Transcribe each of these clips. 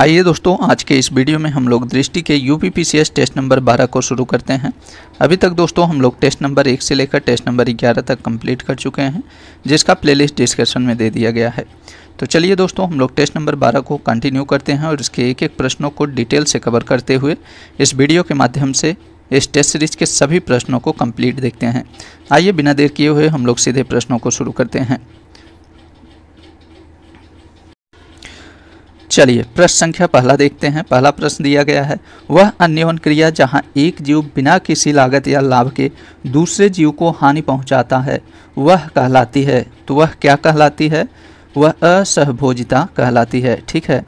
आइए दोस्तों आज के इस वीडियो में हम लोग दृष्टि के यू टेस्ट नंबर 12 को शुरू करते हैं अभी तक दोस्तों हम लोग टेस्ट नंबर एक से लेकर टेस्ट नंबर 11 तक कंप्लीट कर चुके हैं जिसका प्लेलिस्ट डिस्क्रिप्शन में दे दिया गया है तो चलिए दोस्तों हम लोग टेस्ट नंबर 12 को कंटिन्यू करते हैं और इसके एक एक प्रश्नों को डिटेल से कवर करते हुए इस वीडियो के माध्यम से इस टेस्ट सीरीज के सभी प्रश्नों को कम्प्लीट देखते हैं आइए बिना देर किए हुए हम लोग सीधे प्रश्नों को शुरू करते हैं चलिए प्रश्न संख्या पहला देखते हैं पहला प्रश्न दिया गया है वह अन्योन क्रिया जहां एक जीव बिना किसी लागत या लाभ के दूसरे जीव को हानि पहुंचाता है वह कहलाती है तो वह क्या कहलाती है वह असहभोजिता कहलाती है ठीक है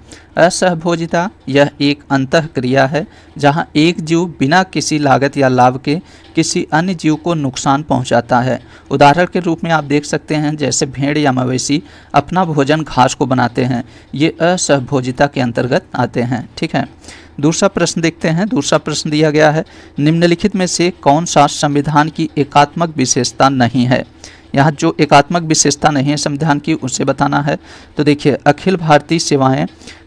असहभोजिता यह एक अंत क्रिया है जहाँ एक जीव बिना किसी लागत या लाभ के किसी अन्य जीव को नुकसान पहुँचाता है उदाहरण के रूप में आप देख सकते हैं जैसे भेड़ या मवेशी अपना भोजन घास को बनाते हैं ये असहभोजिता के अंतर्गत आते हैं ठीक है दूसरा प्रश्न देखते हैं दूसरा प्रश्न दिया गया है निम्नलिखित में से कौन सा संविधान की एकात्मक विशेषता नहीं है यहाँ जो एकात्मक विशेषता नहीं है संविधान की उसे बताना है तो देखिए अखिल भारतीय सेवाएं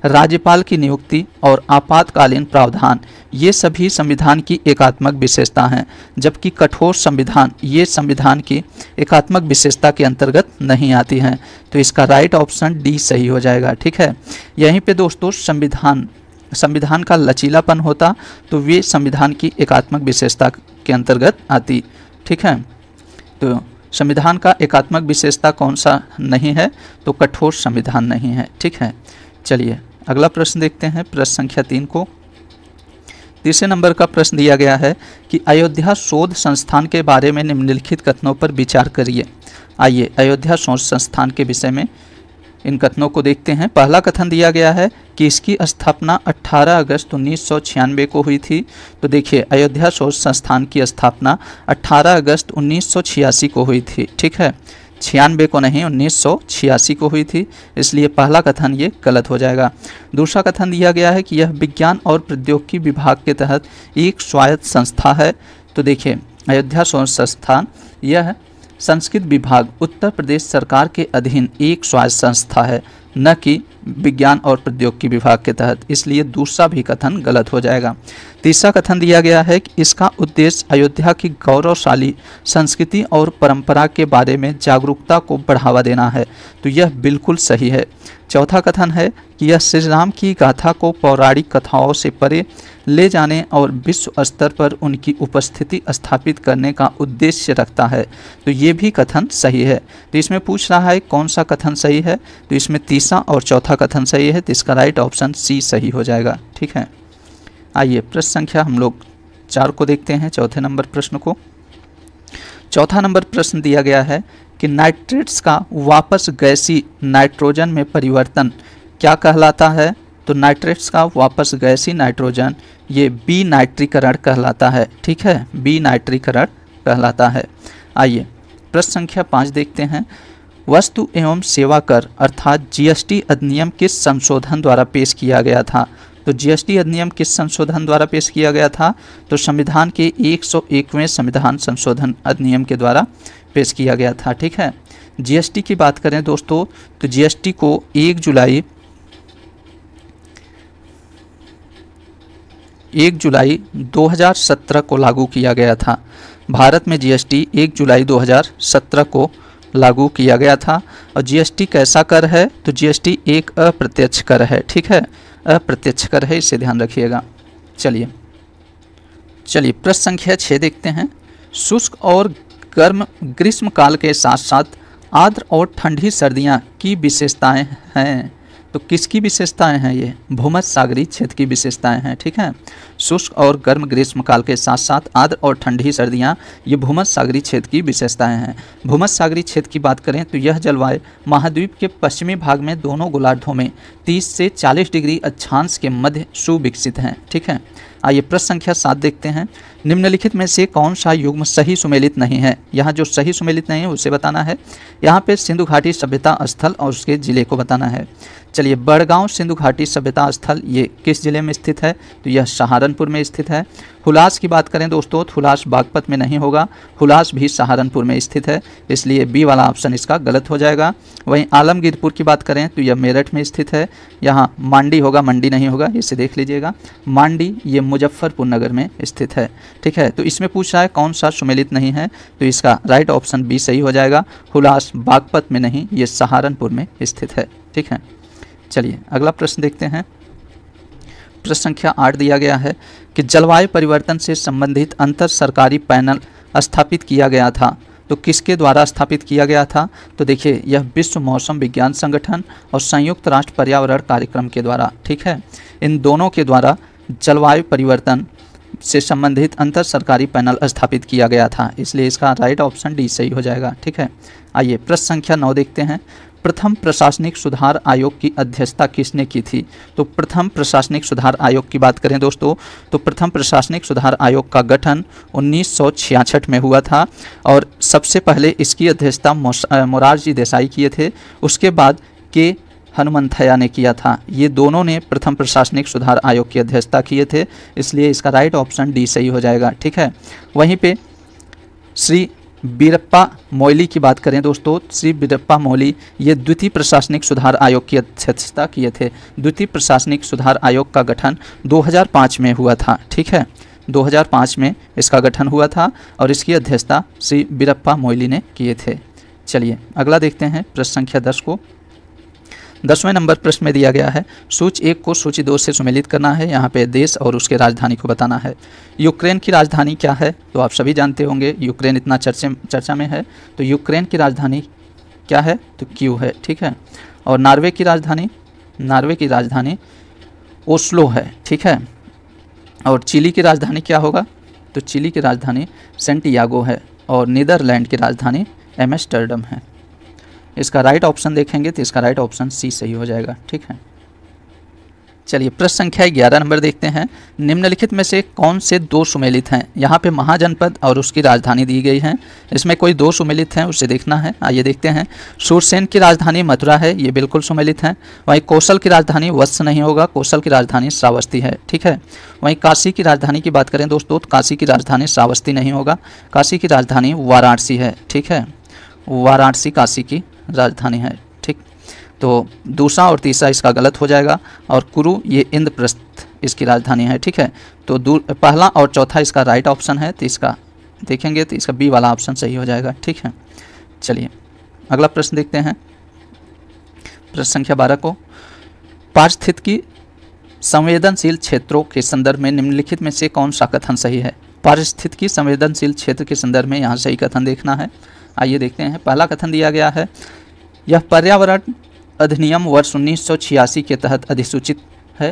राज्यपाल की नियुक्ति और आपातकालीन प्रावधान ये सभी संविधान की एकात्मक विशेषता हैं जबकि कठोर संविधान ये संविधान की एकात्मक विशेषता के अंतर्गत नहीं आती हैं तो इसका राइट ऑप्शन डी सही हो जाएगा ठीक है यहीं पर दोस्तों संविधान संविधान का लचीलापन होता तो वे संविधान की एकात्मक विशेषता के अंतर्गत आती ठीक है तो संविधान का एकात्मक विशेषता कौन सा नहीं है तो कठोर संविधान नहीं है ठीक है चलिए अगला प्रश्न देखते हैं प्रश्न संख्या तीन को तीसरे नंबर का प्रश्न दिया गया है कि अयोध्या शोध संस्थान के बारे में निम्नलिखित कथनों पर विचार करिए आइए अयोध्या शोध संस्थान के विषय में इन कथनों को देखते हैं पहला कथन दिया गया है कि इसकी स्थापना 18 अगस्त उन्नीस को हुई थी तो देखिए अयोध्या शोध संस्थान की स्थापना 18 अगस्त उन्नीस को हुई थी ठीक है छियानवे को नहीं उन्नीस को हुई थी इसलिए पहला कथन ये गलत हो जाएगा दूसरा कथन दिया गया है कि यह विज्ञान और प्रौद्योगिकी विभाग के तहत एक स्वायत्त संस्था है तो देखिए अयोध्या शोध संस्थान यह संस्कृत विभाग उत्तर प्रदेश सरकार के अधीन एक स्वायत्त संस्था है न कि विज्ञान और प्रौद्योगिकी विभाग के तहत इसलिए दूसरा भी कथन गलत हो जाएगा तीसरा कथन दिया गया है कि इसका उद्देश्य अयोध्या की गौरवशाली संस्कृति और परंपरा के बारे में जागरूकता को बढ़ावा देना है तो यह बिल्कुल सही है चौथा कथन है कि यह श्री राम की गाथा को पौराणिक कथाओं से परे ले जाने और विश्व स्तर पर उनकी उपस्थिति स्थापित करने का उद्देश्य रखता है तो ये भी कथन सही है तो इसमें पूछ रहा है कौन सा कथन सही है तो इसमें तीसरा और चौथा कथन सही है तो इसका राइट ऑप्शन सी सही हो जाएगा ठीक है आइए प्रश्न संख्या हम लोग चार को देखते हैं चौथे नंबर प्रश्न को चौथा नंबर प्रश्न दिया गया है कि नाइट्रेट्स का वापस गैसी नाइट्रोजन में परिवर्तन क्या कहलाता है तो नाइट्रेट्स का वापस गैसी नाइट्रोजन ये बी नाइट्रीकरण कहलाता है ठीक है बी नाइट्रीकरण कहलाता है आइए प्रश्न संख्या पाँच देखते हैं वस्तु एवं सेवा कर अर्थात जीएसटी अधिनियम किस संशोधन द्वारा पेश किया गया था तो जीएसटी अधिनियम किस संशोधन द्वारा पेश किया गया था तो संविधान के एक संविधान संशोधन अधिनियम के द्वारा पेश किया गया था ठीक है जीएसटी की बात करें दोस्तों तो जीएसटी को एक जुलाई एक जुलाई 2017 को लागू किया गया था भारत में जीएसटी 1 जुलाई 2017 को लागू किया गया था और जीएसटी कैसा कर है तो जीएसटी एक अप्रत्यक्ष कर है ठीक है अप्रत्यक्ष कर है इसे ध्यान रखिएगा चलिए चलिए प्रश्न संख्या छः देखते हैं शुष्क और गर्म ग्रीष्म काल के साथ साथ आर्द्र और ठंडी सर्दियाँ की विशेषताएँ हैं तो किसकी विशेषताएं हैं ये भूमध सागरी क्षेत्र की विशेषताएं हैं ठीक है शुष्क और गर्म ग्रीष्म काल के साथ साथ आर्द्र और ठंडी सर्दियां ये भूमध सागरी क्षेत्र की विशेषताएं हैं भूमध सागरी क्षेत्र की बात करें तो यह जलवायु महाद्वीप के पश्चिमी भाग में दोनों गोलार्धों में तीस से चालीस डिग्री अच्छांश के मध्य सुविकसित हैं ठीक है आइए प्रश्न संख्या सात देखते हैं निम्नलिखित में से कौन सा युग्म सही सुमेलित नहीं है यहाँ जो सही सुमेलित नहीं है उसे बताना है यहाँ पे सिंधु घाटी सभ्यता स्थल और उसके जिले को बताना है चलिए बड़गांव सिंधु घाटी सभ्यता स्थल ये किस जिले में स्थित है तो यह सहारनपुर में स्थित है हुलास की बात करें दोस्तों तो हुलास बागपत में नहीं होगा हुलास भी सहारनपुर में स्थित है इसलिए बी वाला ऑप्शन इसका गलत हो जाएगा वहीं आलमगीरपुर की बात करें तो यह मेरठ में स्थित है यहाँ मांडी होगा मंडी नहीं होगा इसे देख लीजिएगा मांडी ये मुजफ्फरपुर नगर में स्थित है ठीक है तो इसमें पूछ रहा है कौन सा सुमेलित नहीं है तो इसका राइट ऑप्शन बी सही हो जाएगा हुलास बागपत में नहीं ये सहारनपुर में स्थित है ठीक है चलिए अगला प्रश्न देखते हैं प्रश्न संख्या आठ दिया गया है कि जलवायु परिवर्तन से संबंधित अंतर सरकारी पैनल स्थापित किया गया था तो किसके द्वारा स्थापित किया गया था तो देखिए यह विश्व मौसम विज्ञान संगठन और संयुक्त राष्ट्र पर्यावरण कार्यक्रम के द्वारा ठीक है इन दोनों के द्वारा जलवायु परिवर्तन से संबंधित अंतर सरकारी पैनल स्थापित किया गया था इसलिए इसका राइट ऑप्शन डी सही हो जाएगा ठीक है आइए प्रश्न संख्या नौ देखते हैं प्रथम प्रशासनिक सुधार आयोग की अध्यक्षता किसने की थी तो प्रथम प्रशासनिक सुधार आयोग की बात करें दोस्तों तो प्रथम प्रशासनिक सुधार आयोग का गठन उन्नीस में हुआ था और सबसे पहले इसकी अध्यक्षता मोरारजी देसाई किए थे उसके बाद के हनुमंथया ने किया था ये दोनों ने प्रथम प्रशासनिक सुधार आयोग की अध्यक्षता किए थे इसलिए इसका राइट ऑप्शन डी सही हो जाएगा ठीक है वहीं पे श्री बीरप्पा मोयली की बात करें दोस्तों श्री बीरप्पा मोयली ये द्वितीय प्रशासनिक सुधार आयोग की अध्यक्षता किए थे द्वितीय प्रशासनिक सुधार आयोग का गठन 2005 में हुआ था ठीक है 2005 में इसका गठन हुआ था और इसकी अध्यक्षता श्री बीरप्पा मोयली ने किए थे चलिए अगला देखते हैं प्रश्न संख्या दस को दसवें नंबर प्रश्न में दिया गया है सूच एक को सूची दो से सुमेलित करना है यहाँ पे देश और उसके राजधानी को बताना है यूक्रेन की राजधानी क्या है तो आप सभी जानते होंगे यूक्रेन इतना चर्चे चर्चा में है तो यूक्रेन की राजधानी क्या है तो क्यू है ठीक है और नार्वे की राजधानी नार्वे की राजधानी ओस्लो है ठीक है और चिली की राजधानी क्या होगा तो चिली की राजधानी सेंटियागो है और नीदरलैंड की राजधानी एमस्टर्डम है इसका राइट ऑप्शन देखेंगे तो इसका राइट ऑप्शन सी सही हो जाएगा ठीक है चलिए प्रश्न संख्या ग्यारह नंबर देखते हैं निम्नलिखित में से कौन से दो सुमेलित हैं यहाँ पे महाजनपद और उसकी राजधानी दी गई है इसमें कोई दो सुमेलित हैं उसे देखना है आइए देखते हैं सूरसेन की राजधानी मथुरा है ये बिल्कुल सुमेलित है वहीं कौशल की राजधानी वत्स नहीं होगा कौशल की राजधानी श्रावस्ती है ठीक है वहीं काशी की राजधानी की बात करें दोस्तों तो काशी की राजधानी श्रावस्ती नहीं होगा काशी की राजधानी वाराणसी है ठीक है वाराणसी काशी की राजधानी है ठीक तो दूसरा और तीसरा इसका गलत हो जाएगा और कुरु ये इंद्रप्रस्थ इसकी राजधानी है ठीक है तो पहला और चौथा इसका राइट ऑप्शन है तो इसका देखेंगे तो इसका बी वाला ऑप्शन सही हो जाएगा ठीक है चलिए अगला प्रश्न देखते हैं प्रश्न संख्या बारह को पार्थित की संवेदनशील क्षेत्रों के संदर्भ में निम्नलिखित में से कौन सा कथन सही है पारिस्थितिकी संवेदनशील क्षेत्र के संदर्भ में यहाँ सही कथन देखना है आइए देखते हैं पहला कथन दिया गया है यह पर्यावरण अधिनियम वर्ष उन्नीस के तहत अधिसूचित है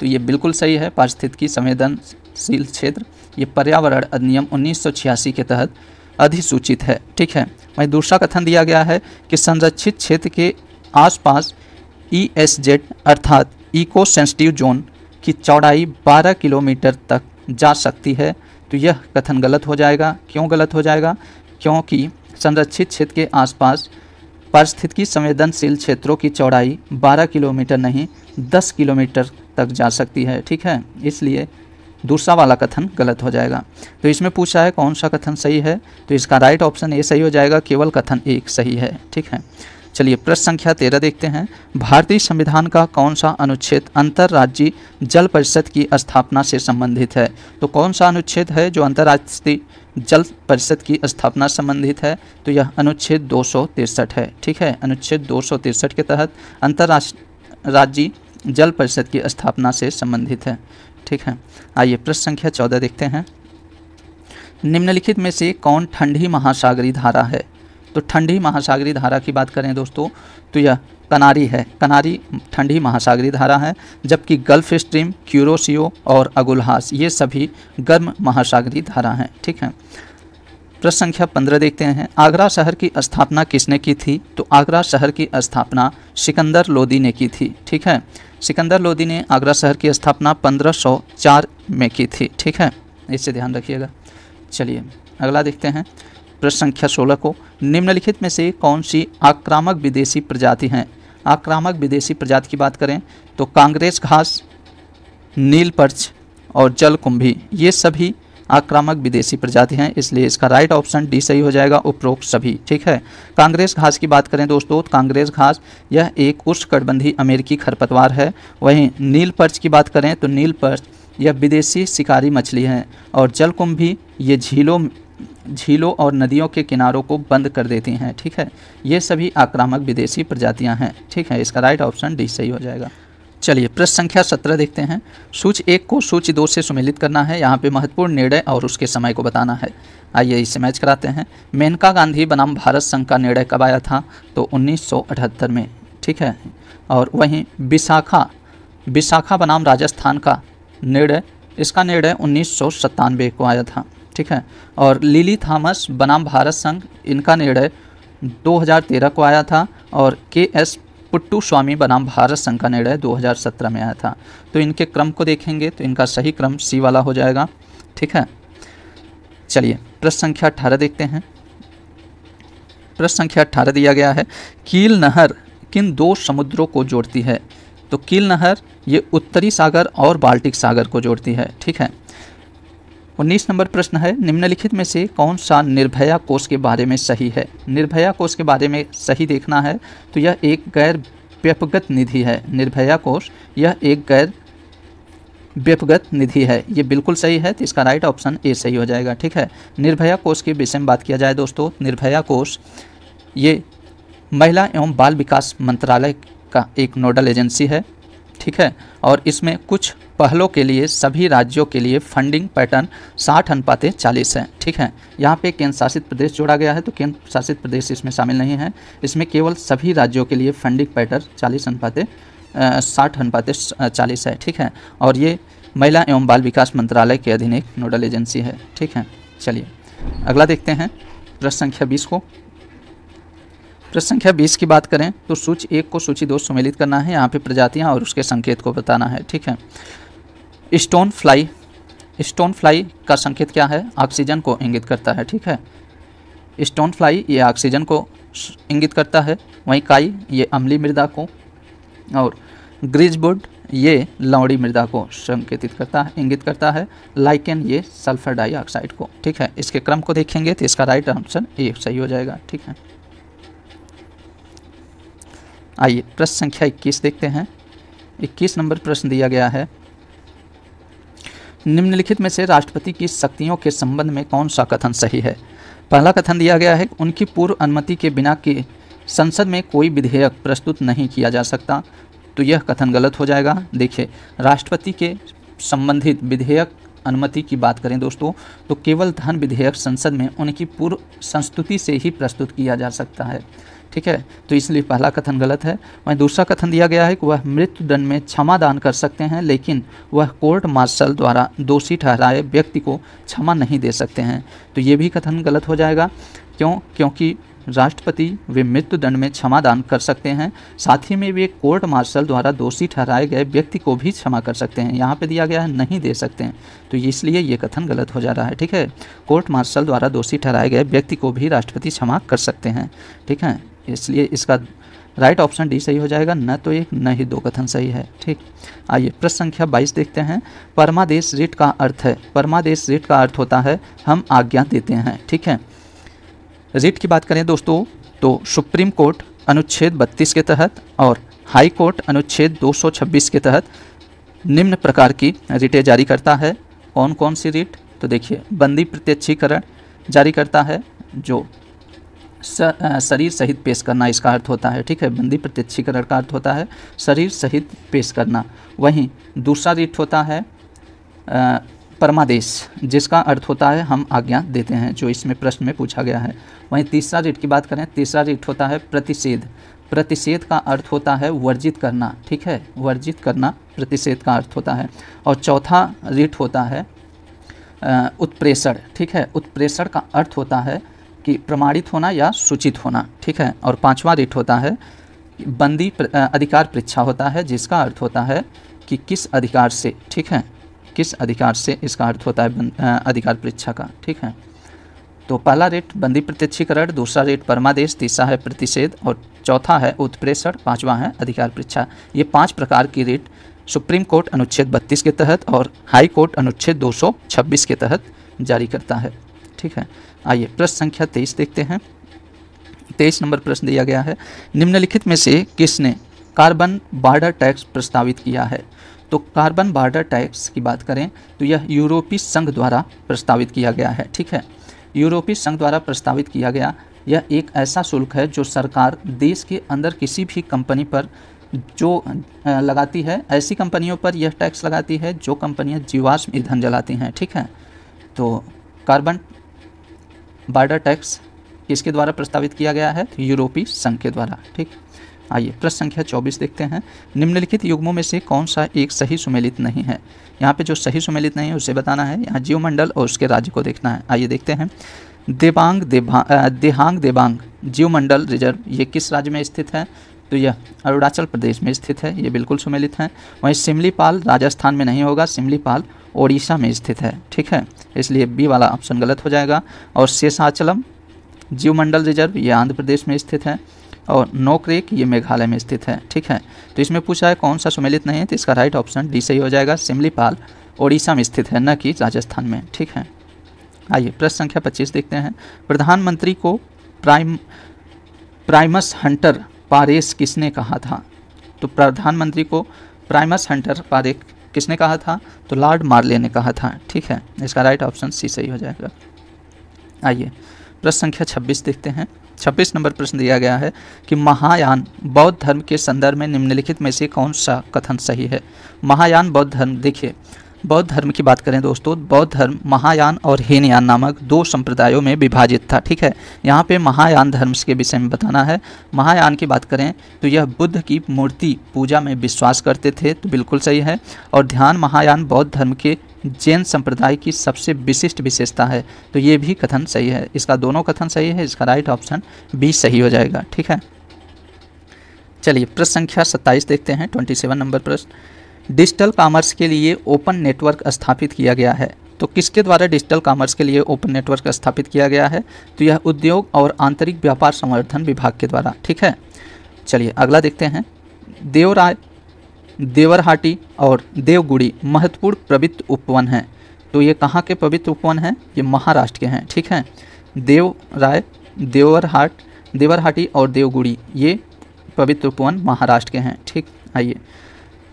तो ये बिल्कुल सही है पारिस्थितिकी संवेदनशील क्षेत्र ये पर्यावरण अधिनियम उन्नीस के तहत अधिसूचित है ठीक है वहीं दूसरा कथन दिया गया है कि संरक्षित क्षेत्र के आसपास ई एस जेड अर्थात इको सेंसिटिव जोन की चौड़ाई 12 किलोमीटर तक जा सकती है तो यह कथन गलत हो जाएगा क्यों गलत हो जाएगा क्योंकि संरक्षित क्षेत्र के आसपास पारिस्थितिकी संवेदनशील क्षेत्रों की चौड़ाई 12 किलोमीटर नहीं 10 किलोमीटर तक जा सकती है ठीक है इसलिए दूसरा वाला कथन गलत हो जाएगा तो इसमें पूछा है कौन सा कथन सही है तो इसका राइट ऑप्शन ए सही हो जाएगा केवल कथन एक सही है ठीक है चलिए प्रश्न संख्या तेरह देखते हैं भारतीय संविधान का कौन सा अनुच्छेद अंतर्राज्यीय जल परिषद की स्थापना से संबंधित है तो कौन सा अनुच्छेद है जो अंतर्राष्ट्रीय जल परिषद की स्थापना संबंधित है तो यह अनुच्छेद दो है ठीक है अनुच्छेद दो के तहत अंतर्राष्ट्रीय राज्य जल परिषद की स्थापना से संबंधित है ठीक है आइए प्रश्न संख्या चौदह देखते हैं निम्नलिखित में से कौन ठंडी महासागरी धारा है तो ठंडी महासागरी धारा की बात करें दोस्तों तो यह कनारी है कनारी ठंडी महासागरी धारा है जबकि गल्फ स्ट्रीम क्यूरोसियो और अगुलहास ये सभी गर्म महासागरी धारा हैं ठीक है प्रश्न संख्या पंद्रह देखते हैं आगरा शहर की स्थापना किसने की थी तो आगरा शहर की स्थापना सिकंदर लोदी ने की थी ठीक है सिकंदर लोदी ने आगरा शहर की स्थापना 1504 में की थी ठीक है इससे ध्यान रखिएगा चलिए अगला देखते हैं प्रश्न संख्या सोलह को निम्नलिखित में से कौन सी आक्रामक विदेशी प्रजाति हैं आक्रामक विदेशी प्रजाति की बात करें तो कांग्रेस घास नीलपर्च और जलकुंभी ये सभी आक्रामक विदेशी प्रजाति हैं इसलिए इसका राइट ऑप्शन डी सही हो जाएगा उपरोक्त सभी ठीक है कांग्रेस घास की बात करें दोस्तों तो कांग्रेस घास यह एक उष्णकटबंधी अमेरिकी खरपतवार है वहीं नीलपर्च की बात करें तो नीलपर्च यह विदेशी शिकारी मछली है और जलकुंभी ये झीलों झीलों और नदियों के किनारों को बंद कर देती हैं ठीक है ये सभी आक्रामक विदेशी प्रजातियां हैं ठीक है इसका राइट ऑप्शन डी सही हो जाएगा चलिए प्रश्न संख्या सत्रह देखते हैं सूच एक को सूच दो से सुमिलित करना है यहाँ पे महत्वपूर्ण निर्णय और उसके समय को बताना है आइए इसे मैच कराते हैं मेनका गांधी बनाम भारत संघ का निर्णय कब आया था तो उन्नीस में ठीक है और वहीं विशाखा विशाखा बनाम राजस्थान का निर्णय इसका निर्णय उन्नीस को आया था ठीक है और लिली थॉमस बनाम भारत संघ इनका निर्णय 2013 को आया था और के एस पुट्टू स्वामी बनाम भारत संघ का निर्णय 2017 में आया था तो इनके क्रम को देखेंगे तो इनका सही क्रम सी वाला हो जाएगा ठीक है चलिए प्रश्न संख्या अठारह देखते हैं प्रश्न संख्या अट्ठारह दिया गया है कील नहर किन दो समुद्रों को जोड़ती है तो कील नहर ये उत्तरी सागर और बाल्टिक सागर को जोड़ती है ठीक है उन्नीस नंबर प्रश्न है निम्नलिखित में से कौन सा निर्भया कोष के बारे में सही है निर्भया कोष के बारे में सही देखना है तो यह एक गैर व्यपगत निधि है निर्भया कोष यह एक गैर व्यपगत निधि है ये बिल्कुल सही है तो इसका राइट ऑप्शन ए सही हो जाएगा ठीक है निर्भया कोष के विषय में बात किया जाए दोस्तों निर्भया कोष ये महिला एवं बाल विकास मंत्रालय का एक नोडल एजेंसी है ठीक है और इसमें कुछ पहलों के लिए सभी राज्यों के लिए फंडिंग पैटर्न साठ अनुपातें चालीस है ठीक है यहाँ पे केंद्र शासित प्रदेश जोड़ा गया है तो केंद्र शासित प्रदेश इसमें शामिल नहीं है इसमें केवल सभी राज्यों के लिए फंडिंग पैटर्न चालीस अनुपाते साठ अनुपाते चालीस है ठीक है और ये महिला एवं बाल विकास मंत्रालय के अधीन एक नोडल एजेंसी है ठीक है चलिए अगला देखते हैं प्रश्न संख्या बीस को प्रश्न संख्या बीस की बात करें तो सूची एक को सूची दो सम्मिलित करना है यहाँ पे प्रजातियाँ और उसके संकेत को बताना है ठीक है स्टोन फ्लाई स्टोन फ्लाई का संकेत क्या है ऑक्सीजन को इंगित करता है ठीक है स्टोन फ्लाई ये ऑक्सीजन को इंगित करता है वहीं काई ये अम्ली मृदा को और ग्रीजवुड ये लौड़ी मृदा को संकेतित करता है इंगित करता है लाइकेन ये सल्फर डाइऑक्साइड को ठीक है इसके क्रम को देखेंगे तो इसका राइट आंसर ए सही हो जाएगा ठीक है आइए प्रश्न संख्या इक्कीस देखते हैं इक्कीस नंबर प्रश्न दिया गया है निम्नलिखित में से राष्ट्रपति की शक्तियों के संबंध में कौन सा कथन सही है पहला कथन दिया गया है उनकी पूर्व अनुमति के बिना के संसद में कोई विधेयक प्रस्तुत नहीं किया जा सकता तो यह कथन गलत हो जाएगा देखिए राष्ट्रपति के संबंधित विधेयक अनुमति की बात करें दोस्तों तो केवल धन विधेयक संसद में उनकी पूर्व संस्तुति से ही प्रस्तुत किया जा सकता है ठीक है तो इसलिए पहला कथन गलत है वहीं दूसरा कथन दिया गया है कि वह मृत्युदंड में क्षमा दान कर सकते हैं लेकिन वह कोर्ट मार्शल द्वारा दोषी ठहराए व्यक्ति को क्षमा नहीं दे सकते हैं तो ये भी कथन गलत हो जाएगा क्यों क्योंकि राष्ट्रपति वे मृत्युदंड में क्षमा दान कर सकते हैं साथ ही में वे कोर्ट मार्शल द्वारा दोषी ठहराए गए व्यक्ति को भी क्षमा कर सकते हैं यहाँ पे दिया गया है नहीं दे सकते हैं तो इसलिए ये कथन गलत हो जा रहा है ठीक है कोर्ट मार्शल द्वारा दोषी ठहराए गए व्यक्ति को भी राष्ट्रपति क्षमा कर सकते हैं ठीक है इसलिए इसका राइट ऑप्शन डी सही हो जाएगा न तो एक न ही दो कथन सही है ठीक आइए प्रश्न संख्या बाईस देखते हैं परमादेश रिट का अर्थ है परमादेश रिट का अर्थ होता है हम आज्ञा देते हैं ठीक है रिट की बात करें दोस्तों तो सुप्रीम कोर्ट अनुच्छेद 32 के तहत और हाई कोर्ट अनुच्छेद 226 के तहत निम्न प्रकार की रिटें जारी करता है कौन कौन सी रिट तो देखिए बंदी प्रत्यक्षीकरण जारी करता है जो शरीर सहित पेश करना इसका अर्थ होता है ठीक है बंदी प्रत्यक्षीकरण का अर्थ होता है शरीर सहित पेश करना वहीं दूसरा रिट होता है परमादेश जिसका अर्थ होता है हम आज्ञा देते हैं जो इसमें प्रश्न में पूछा गया है वहीं तीसरा रिट की बात करें तीसरा रिट होता है प्रतिषेध प्रतिषेध का अर्थ होता है वर्जित करना ठीक है वर्जित करना प्रतिषेध का अर्थ होता है और चौथा रिट होता है उत्प्रेषण ठीक है उत्प्रेषण का अर्थ होता है कि प्रमाणित होना या सूचित होना ठीक है और पांचवा रिट होता है बंदी प्र, अधिकार परीक्षा होता है जिसका अर्थ होता है कि किस अधिकार से ठीक है किस अधिकार से इसका अर्थ होता है बन, अधिकार परीक्षा का ठीक है तो पहला रेट बंदी प्रत्यक्षीकरण दूसरा रेट परमादेश तीसरा है प्रतिषेध और चौथा है उत्प्रेषण पांचवा है अधिकार परीक्षा ये पांच प्रकार की रेट सुप्रीम कोर्ट अनुच्छेद 32 के तहत और हाई कोर्ट अनुच्छेद 226 के तहत जारी करता है ठीक है आइए प्रश्न संख्या तेईस देखते हैं तेईस नंबर प्रश्न दिया गया है निम्नलिखित में से किसने कार्बन बार्डर टैक्स प्रस्तावित किया है तो कार्बन बार्डर टैक्स की बात करें तो यह यूरोपीय संघ द्वारा प्रस्तावित किया गया है ठीक है यूरोपीय संघ द्वारा प्रस्तावित किया गया यह एक ऐसा शुल्क है जो सरकार देश के अंदर किसी भी कंपनी पर जो लगाती है ऐसी कंपनियों पर यह टैक्स लगाती है जो कंपनियां जीवाश्म ईंधन जलाती हैं ठीक है तो कार्बन बार्डर टैक्स किसके द्वारा प्रस्तावित किया गया है यूरोपीय संघ के द्वारा ठीक आइए प्रश्न संख्या 24 देखते हैं निम्नलिखित युग्मों में से कौन सा एक सही सुमेलित नहीं है यहाँ पे जो सही सुमेलित नहीं है उसे बताना है यहाँ जीवमंडल और उसके राज्य को देखना है आइए देखते हैं देबांग देभा देहांग देबांग जीवमंडल रिजर्व ये किस राज्य में स्थित है तो यह अरुणाचल प्रदेश में स्थित है ये बिल्कुल सुमेलित है वहीं सिमलीपाल राजस्थान में नहीं होगा सिमलीपाल ओडिशा में स्थित है ठीक है इसलिए बी वाला ऑप्शन गलत हो जाएगा और शेषाचलम जीवमंडल रिजर्व ये आंध्र प्रदेश में स्थित है और नोक्रेक ये मेघालय में स्थित है ठीक है तो इसमें पूछा है कौन सा सुमेलित नहीं है तो इसका राइट ऑप्शन डी सही हो जाएगा सिमलीपाल ओडिशा में स्थित है न कि राजस्थान में ठीक है आइए प्रश्न संख्या 25 देखते हैं प्रधानमंत्री को प्राइम प्राइमस हंटर पारेस किसने कहा था तो प्रधानमंत्री को प्राइमस हंटर पारेख किसने कहा था तो लॉर्ड मार्ले ने कहा था ठीक है इसका राइट ऑप्शन सी सही हो जाएगा आइए प्रश्न संख्या 26 देखते हैं 26 नंबर प्रश्न दिया गया है कि महायान बौद्ध धर्म के संदर्भ में निम्नलिखित में से कौन सा कथन सही है महायान बौद्ध धर्म देखिए बौद्ध धर्म की बात करें दोस्तों बौद्ध धर्म महायान और हीनयान नामक दो संप्रदायों में विभाजित था ठीक है यहाँ पे महायान धर्म के विषय में बताना है महायान की बात करें तो यह बुद्ध की मूर्ति पूजा में विश्वास करते थे तो बिल्कुल सही है और ध्यान महायान बौद्ध धर्म के जैन संप्रदाय की सबसे विशिष्ट विशेषता है तो ये भी कथन सही है इसका दोनों कथन सही है इसका राइट ऑप्शन बी सही हो जाएगा ठीक है चलिए प्रश्न संख्या सत्ताईस देखते हैं ट्वेंटी सेवन नंबर प्रश्न डिजिटल कामर्स के लिए ओपन नेटवर्क स्थापित किया गया है तो किसके द्वारा डिजिटल कामर्स के लिए ओपन नेटवर्क स्थापित किया गया है तो यह उद्योग और आंतरिक व्यापार संवर्धन विभाग के द्वारा ठीक है चलिए अगला देखते हैं देवराय देवरहाटी और देवगुड़ी महत्वपूर्ण पवित्र उपवन हैं तो ये कहाँ के पवित्र उपवन हैं ये महाराष्ट्र के हैं ठीक है देवराय देवरहाट देवरहाटी और देवगुड़ी ये पवित्र उपवन महाराष्ट्र के हैं ठीक आइए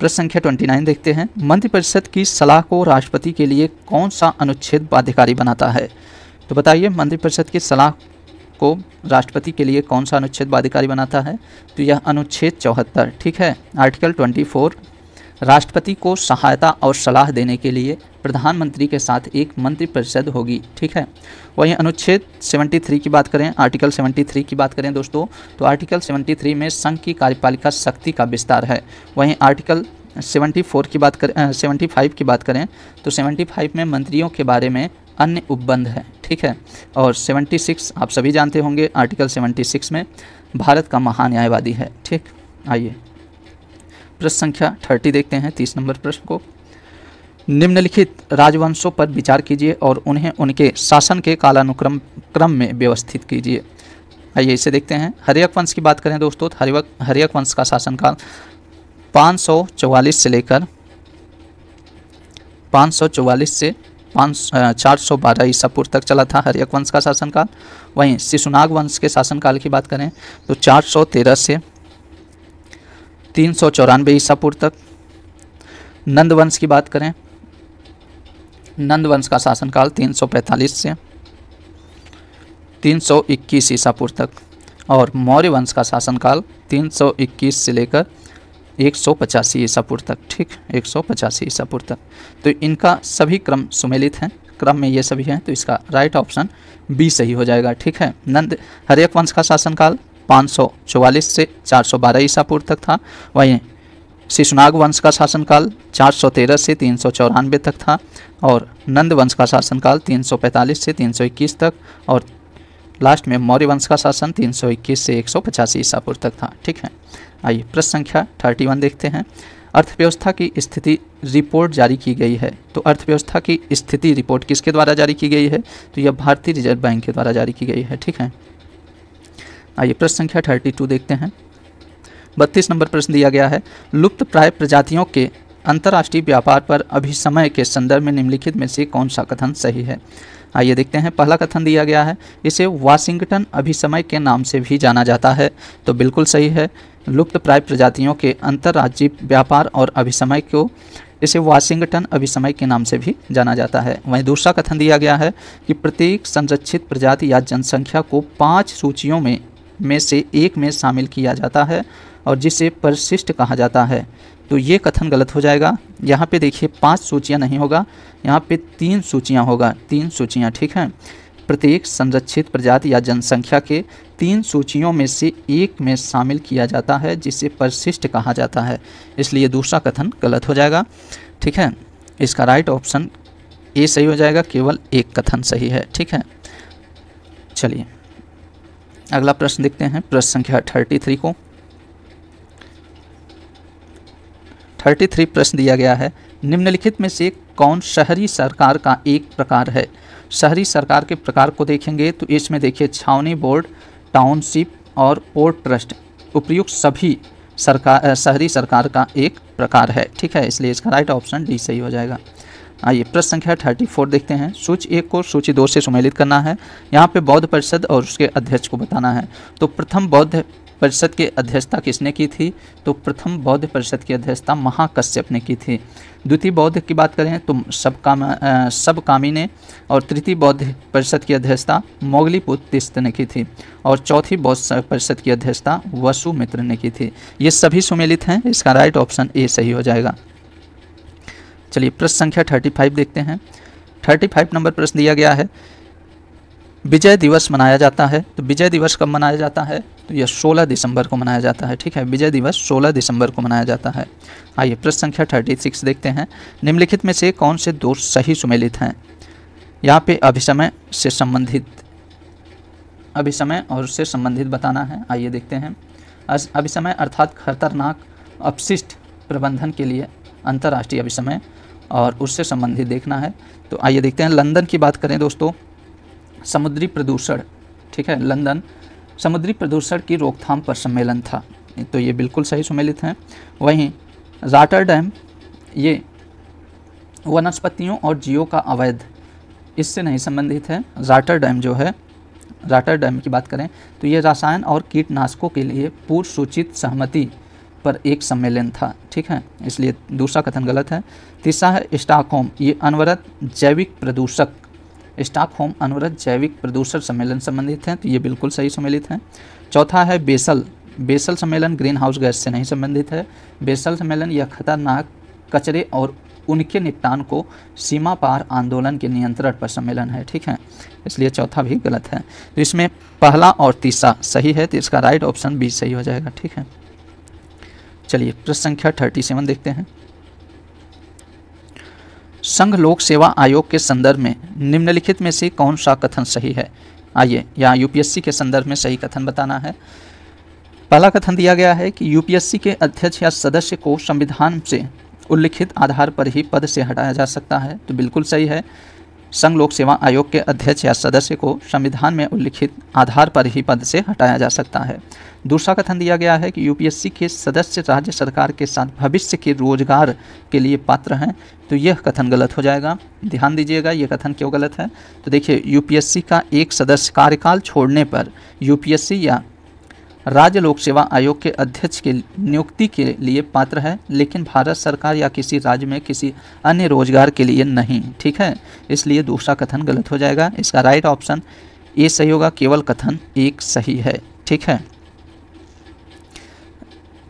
प्रश्न संख्या ट्वेंटी नाइन देखते हैं मंत्रिपरिषद की सलाह को राष्ट्रपति के लिए कौन सा अनुच्छेद बाध्यकारी बनाता है तो बताइए मंत्रिपरिषद की सलाह को राष्ट्रपति के लिए कौन सा अनुच्छेद बाध्यकारी बनाता है तो यह अनुच्छेद चौहत्तर ठीक है आर्टिकल ट्वेंटी फोर राष्ट्रपति को सहायता और सलाह देने के लिए प्रधानमंत्री के साथ एक मंत्रिपरिषद परिषद होगी ठीक है वहीं अनुच्छेद 73 की बात करें आर्टिकल 73 की बात करें दोस्तों तो आर्टिकल 73 में संघ की कार्यपालिका शक्ति का विस्तार है वहीं आर्टिकल 74 की बात करें 75 की बात करें तो 75 में मंत्रियों के बारे में अन्य उपबंध है ठीक है और 76 आप सभी जानते होंगे आर्टिकल 76 में भारत का महान्यायवादी है ठीक आइए प्रश्न संख्या थर्टी देखते हैं तीस नंबर प्रश्न को निम्नलिखित राजवंशों पर विचार कीजिए और उन्हें उनके शासन के कालानुक्रम क्रम में व्यवस्थित कीजिए आइए इसे देखते हैं हरियक वंश की बात करें दोस्तों तो हरिवक हरियक वंश का शासनकाल पाँच से लेकर 544 से पाँच चार सौ बारह ईसा पूर्व तक चला था हरियक वंश का शासनकाल वहीं शिशुनाग वंश के शासनकाल की बात करें तो 413 से तीन सौ चौरानवे ईसा पूर्व तक नंद वंश की बात करें नंद वंश का शासनकाल तीन सौ पैंतालीस से तीन इक्कीस ईसा पूर्व तक और मौर्य वंश का शासनकाल तीन सौ इक्कीस से लेकर एक सौ पचासी ईसा पूर्व तक ठीक एक सौ पचासी ईसा पूर्व तक तो इनका सभी क्रम सुमेलित हैं क्रम में ये सभी हैं तो इसका राइट ऑप्शन बी सही हो जाएगा ठीक है नंद हरेक वंश का शासनकाल 544 से 412 ईसा पूर्व तक था वहीं शिशुनाग वंश का शासनकाल 413 से तीन तक था और नंद वंश का शासनकाल 345 से 321 तक और लास्ट में मौर्य वंश का शासन 321 से एक सौ ईसा पूर्व तक था ठीक है आइए प्रश्न संख्या 31 देखते हैं अर्थव्यवस्था की स्थिति रिपोर्ट जारी की गई है तो अर्थव्यवस्था की स्थिति रिपोर्ट किसके द्वारा जारी की गई है तो यह भारतीय रिजर्व बैंक के द्वारा जारी की गई है ठीक है आइए प्रश्न संख्या थर्टी टू देखते हैं बत्तीस नंबर प्रश्न दिया गया है लुप्त प्राय प्रजातियों के अंतर्राष्ट्रीय व्यापार पर अभिसमय के संदर्भ में निम्नलिखित में से कौन सा कथन सही है आइए देखते हैं पहला कथन दिया गया है इसे वाशिंगटन अभिसमय के नाम से भी जाना जाता है तो बिल्कुल सही है लुप्त प्राय प्रजातियों के अंतर्राज्यीय व्यापार और अभिसमय को इसे वाशिंगटन अभिसमय के नाम से भी जाना जाता है वहीं दूसरा कथन दिया गया है कि प्रत्येक संरक्षित प्रजाति या जनसंख्या को पाँच सूचियों में में से एक में शामिल किया जाता है और जिसे परशिष्ट कहा जाता है तो ये कथन गलत हो जाएगा यहाँ पे देखिए पांच सूचियाँ नहीं होगा यहाँ पे तीन सूचियाँ होगा तीन सूचियाँ ठीक हैं प्रत्येक संरक्षित प्रजाति या जनसंख्या के तीन सूचियों में से एक में शामिल किया जाता है जिसे परशिष्ट कहा जाता है इसलिए दूसरा कथन गलत हो जाएगा ठीक है इसका राइट ऑप्शन ए सही हो जाएगा केवल एक कथन सही है ठीक है चलिए अगला प्रश्न देखते हैं प्रश्न संख्या थर्टी थ्री को थर्टी थ्री प्रश्न दिया गया है निम्नलिखित में से कौन शहरी सरकार का एक प्रकार है शहरी सरकार के प्रकार को देखेंगे तो इसमें देखिए छावनी बोर्ड टाउनशिप और पोर्ट ट्रस्ट उपयुक्त सभी सरकार शहरी सरकार का एक प्रकार है ठीक है इसलिए इसका राइट ऑप्शन डी सही हो जाएगा आइए प्रश्न संख्या थर्टी फोर देखते हैं सूची एक को सूची दो से सुमेलित करना है यहाँ पे बौद्ध परिषद और उसके अध्यक्ष को बताना है तो प्रथम बौद्ध परिषद की अध्यक्षता किसने की थी तो प्रथम बौद्ध परिषद की अध्यक्षता महाकश्यप ने की थी द्वितीय बौद्ध की बात करें तो सब काम सब कामी ने और तृतीय बौद्ध परिषद की अध्यक्षता मोगलीपुत ने की थी और चौथी बौद्ध परिषद की अध्यक्षता वसुमित्र ने की थी ये सभी सुमेलित हैं इसका राइट ऑप्शन ए सही हो जाएगा चलिए प्रश्न संख्या थर्टी फाइव देखते हैं थर्टी फाइव नंबर प्रश्न दिया गया है विजय दिवस मनाया जाता है तो विजय दिवस कब मनाया जाता है तो यह सोलह दिसंबर को मनाया जाता है ठीक है विजय दिवस सोलह दिसंबर को मनाया जाता है आइए प्रश्न संख्या थर्टी सिक्स देखते हैं निम्नलिखित में से कौन से दो सही सुमेलित हैं यहाँ पे अभिसमय से संबंधित अभिसमय और उससे संबंधित बताना है आइए देखते हैं अभिसमय अर्थात खतरनाक अपशिष्ट प्रबंधन के लिए अंतर्राष्ट्रीय अभिसमय और उससे संबंधित देखना है तो आइए देखते हैं लंदन की बात करें दोस्तों समुद्री प्रदूषण ठीक है लंदन समुद्री प्रदूषण की रोकथाम पर सम्मेलन था तो ये बिल्कुल सही सम्मिलित हैं वहीं राटर डैम ये वनस्पतियों और जीवों का अवैध इससे नहीं संबंधित है राटर डैम जो है राटर डैम की बात करें तो ये रसायन और कीटनाशकों के लिए पूर्व सूचित सहमति पर एक सम्मेलन था ठीक है इसलिए दूसरा कथन गलत है तीसरा है स्टॉकहोम ये अनवरत जैविक प्रदूषक स्टॉकहोम अनवरत जैविक प्रदूषण सम्मेलन संबंधित हैं तो ये बिल्कुल सही सम्मिलित हैं चौथा है बेसल बेसल सम्मेलन ग्रीन हाउस गैस से नहीं संबंधित है बेसल सम्मेलन यह खतरनाक कचरे और उनके निपटान को सीमा पार आंदोलन के नियंत्रण पर सम्मेलन है ठीक है इसलिए चौथा भी गलत है तो इसमें पहला और तीसरा सही है तो इसका राइट ऑप्शन बी सही हो जाएगा ठीक है चलिए प्रश्न संख्या थर्टी सेवन देखते हैं संघ लोक सेवा आयोग के संदर्भ में निम्नलिखित में से कौन सा कथन सही है आइए यहाँ यूपीएससी के संदर्भ में सही कथन बताना है पहला कथन दिया गया है कि यूपीएससी के अध्यक्ष या सदस्य को संविधान से उल्लिखित आधार पर ही पद से हटाया जा सकता है तो बिल्कुल सही है संघ लोक सेवा आयोग के अध्यक्ष या सदस्य को संविधान में उल्लिखित आधार पर ही पद से हटाया जा सकता है दूसरा कथन दिया गया है कि यूपीएससी के सदस्य राज्य सरकार के साथ भविष्य के रोजगार के लिए पात्र हैं तो यह कथन गलत हो जाएगा ध्यान दीजिएगा यह कथन क्यों गलत है तो देखिए यूपीएससी का एक सदस्य कार्यकाल छोड़ने पर यूपीएससी या राज्य लोक सेवा आयोग के अध्यक्ष के नियुक्ति के लिए पात्र है लेकिन भारत सरकार या किसी राज्य में किसी अन्य रोजगार के लिए नहीं ठीक है इसलिए दूसरा कथन गलत हो जाएगा इसका राइट ऑप्शन ए सही होगा केवल कथन एक सही है ठीक है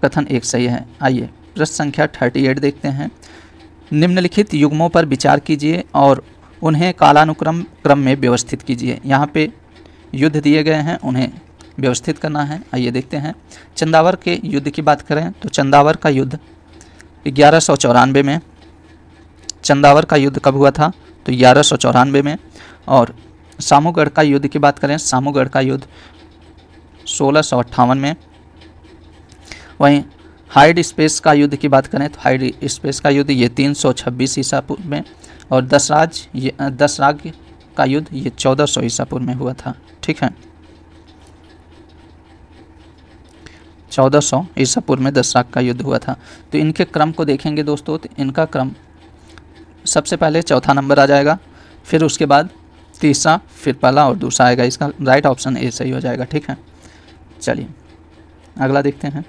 कथन एक सही है आइए प्रश्न संख्या थर्टी एट देखते हैं निम्नलिखित युग्मों पर विचार कीजिए और उन्हें कालानुक्रम क्रम में व्यवस्थित कीजिए यहाँ पे युद्ध दिए गए हैं उन्हें व्यवस्थित करना है आइए देखते हैं चंदावर के युद्ध की बात करें तो चंदावर का युद्ध ग्यारह में चंदावर का युद्ध कब हुआ था तो ग्यारह में और सामूगढ़ का युद्ध की बात करें सामूगढ़ का युद्ध सोलह में वहीं हाइड स्पेस का युद्ध की बात करें तो हाइड स्पेस का युद्ध ये 326 ईसा पूर्व में और दसराज ये दसराग का युद्ध ये 1400 ईसा पूर्व में हुआ था ठीक है चौदह सौ ईसापुर में दस लाख का युद्ध हुआ था तो इनके क्रम को देखेंगे दोस्तों तो इनका क्रम सबसे पहले चौथा नंबर आ जाएगा फिर उसके बाद तीसरा फिर पहला और दूसरा आएगा इसका राइट ऑप्शन ए सही हो जाएगा ठीक है चलिए अगला देखते हैं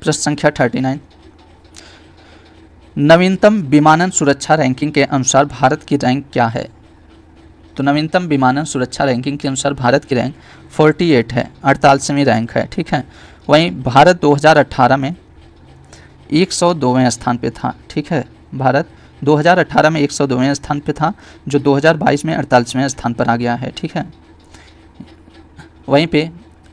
प्रश्न संख्या थर्टी नाइन नवीनतम विमानन सुरक्षा रैंकिंग के अनुसार भारत की रैंक क्या है तो नवीनतम विमानन सुरक्षा रैंकिंग के अनुसार भारत की रैंक 48 है अड़तालीसवीं रैंक है ठीक है वहीं भारत 2018 में एक सौ स्थान पर था ठीक है भारत 2018 में एक सौ स्थान पर था जो 2022 में अड़तालीसवें स्थान पर आ गया है ठीक है वहीं पे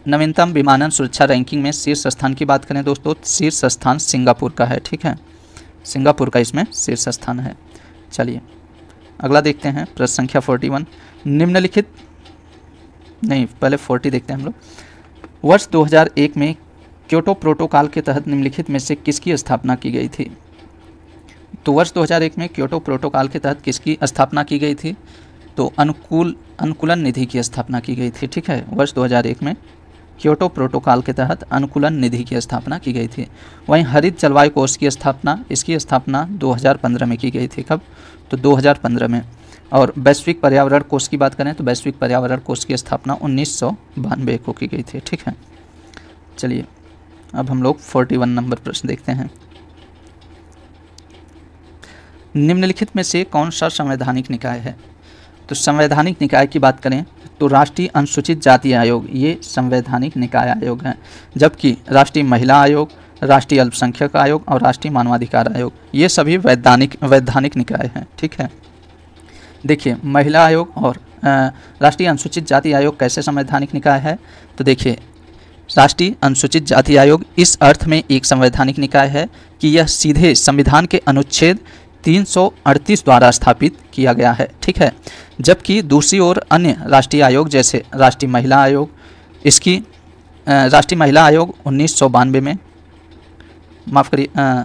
नवीनतम विमानन सुरक्षा रैंकिंग में शीर्ष स्थान की बात करें दोस्तों शीर्ष स्थान सिंगापुर का है ठीक है सिंगापुर का इसमें शीर्ष स्थान है चलिए अगला देखते हैं प्रश्न संख्या 41 निम्नलिखित नहीं पहले 40 देखते हैं हम लोग वर्ष 2001 में क्योटो प्रोटोकॉल के तहत निम्नलिखित में से किसकी स्थापना की गई थी तो वर्ष 2001 में क्योटो प्रोटोकॉल के तहत किसकी स्थापना की गई थी तो अनुकूल अनुकूलन निधि की स्थापना की गई थी ठीक है वर्ष 2001 में क्योटो प्रोटोकॉल के तहत अनुकूलन निधि की स्थापना की गई थी वहीं हरित जलवायु कोष की स्थापना इसकी स्थापना 2015 में की गई थी कब तो 2015 में और वैश्विक पर्यावरण कोष की बात करें तो वैश्विक पर्यावरण कोष की स्थापना उन्नीस को की गई थी ठीक है चलिए अब हम लोग 41 नंबर प्रश्न देखते हैं निम्नलिखित में से कौन सा संवैधानिक निकाय है तो संवैधानिक निकाय की बात करें तो राष्ट्रीय अनुसूचित जाति आयोग ये संवैधानिक निकाय आयोग हैं जबकि राष्ट्रीय महिला आयोग राष्ट्रीय अल्पसंख्यक आयोग और राष्ट्रीय मानवाधिकार आयोग ये सभी वैधानिक वैधानिक निकाय हैं ठीक है देखिए महिला आयोग और राष्ट्रीय अनुसूचित जाति आयोग कैसे संवैधानिक निकाय है तो देखिए राष्ट्रीय अनुसूचित जाति आयोग इस अर्थ में एक संवैधानिक निकाय है कि यह सीधे संविधान के अनुच्छेद 338 द्वारा स्थापित किया गया है ठीक है जबकि दूसरी ओर अन्य राष्ट्रीय आयोग जैसे राष्ट्रीय महिला आयोग इसकी राष्ट्रीय महिला आयोग उन्नीस में माफ़ करिए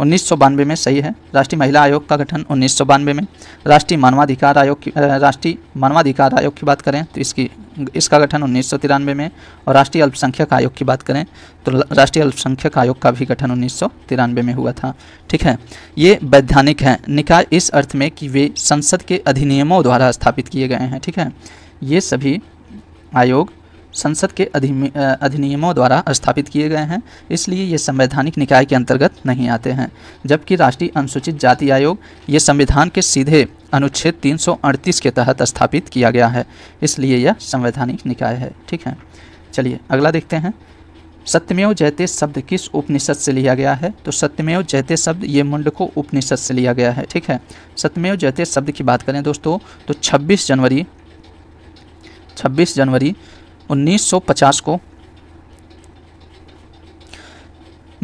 उन्नीस सौ बानवे में सही है राष्ट्रीय महिला आयोग का गठन उन्नीस सौ बानवे में राष्ट्रीय मानवाधिकार आयोग की राष्ट्रीय मानवाधिकार आयोग की बात करें तो इसकी इसका गठन उन्नीस सौ तिरानवे में और राष्ट्रीय अल्पसंख्यक आयोग की बात करें तो राष्ट्रीय अल्पसंख्यक आयोग का भी गठन उन्नीस सौ तिरानवे में हुआ था ठीक है ये वैधानिक हैं निकाय इस अर्थ में कि वे संसद के अधिनियमों द्वारा स्थापित किए गए हैं ठीक है ये सभी आयोग संसद के अधिनियमों द्वारा स्थापित किए गए हैं इसलिए ये संवैधानिक निकाय के अंतर्गत नहीं आते हैं जबकि राष्ट्रीय अनुसूचित जाति आयोग ये संविधान के सीधे अनुच्छेद 338 के तहत स्थापित किया गया है इसलिए यह संवैधानिक निकाय है ठीक है चलिए अगला देखते हैं सत्यमेव जयते शब्द किस उपनिषद से लिया गया है तो सत्यमेव जयते शब्द ये मुंडको उपनिषद से लिया गया है ठीक है सत्यमेव जयते शब्द की बात करें दोस्तों तो 26 जनवरी 26 जनवरी 1950 को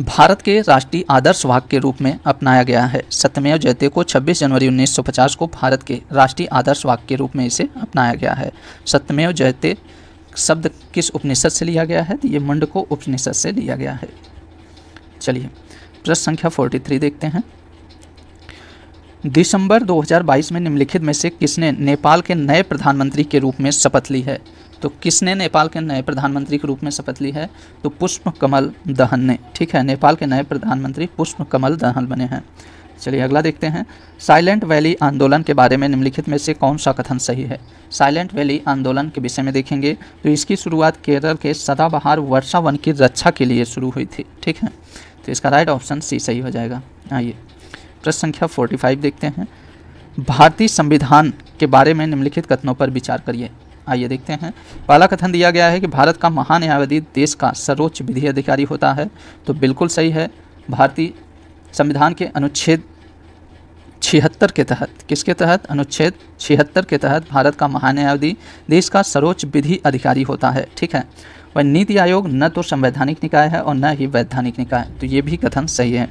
भारत के राष्ट्रीय आदर्श वाक के रूप में अपनाया गया है सत्यमेव जयते को 26 जनवरी 1950 को भारत के राष्ट्रीय आदर्श वाक्य के रूप में इसे अपनाया गया है सत्यमेव जयते शब्द किस उपनिषद से लिया गया है तो ये मंड को उपनिषद से लिया गया है चलिए प्रश्न संख्या 43 देखते हैं दिसंबर 2022 में निम्नलिखित में से किसने नेपाल के नए प्रधानमंत्री के रूप में शपथ ली है तो किसने नेपाल के नए प्रधानमंत्री के रूप में शपथ ली है तो पुष्प कमल दहन ने ठीक है नेपाल के नए प्रधानमंत्री पुष्प कमल दहन बने हैं चलिए अगला देखते हैं साइलेंट वैली आंदोलन के बारे में निम्नलिखित में से कौन सा कथन सही है साइलेंट वैली आंदोलन के विषय में देखेंगे तो इसकी शुरुआत केरल के सदाबहार वर्षा वन की रक्षा के लिए शुरू हुई थी ठीक है तो इसका राइट ऑप्शन सी सही हो जाएगा आइए प्रश्न संख्या 45 देखते हैं भारतीय संविधान के बारे में निम्नलिखित कथनों पर विचार करिए आइए देखते हैं पहला कथन दिया गया है कि भारत का महान न्यायवादी देश का सर्वोच्च विधि अधिकारी होता है तो बिल्कुल सही है भारतीय संविधान के अनुच्छेद छिहत्तर के तहत किसके तहत अनुच्छेद छिहत्तर के तहत भारत का महान न्यायवादी देश का सर्वोच्च विधि अधिकारी होता है ठीक है वह नीति आयोग न तो संवैधानिक निकाय है और न ही वैधानिक निकाय तो ये भी कथन सही है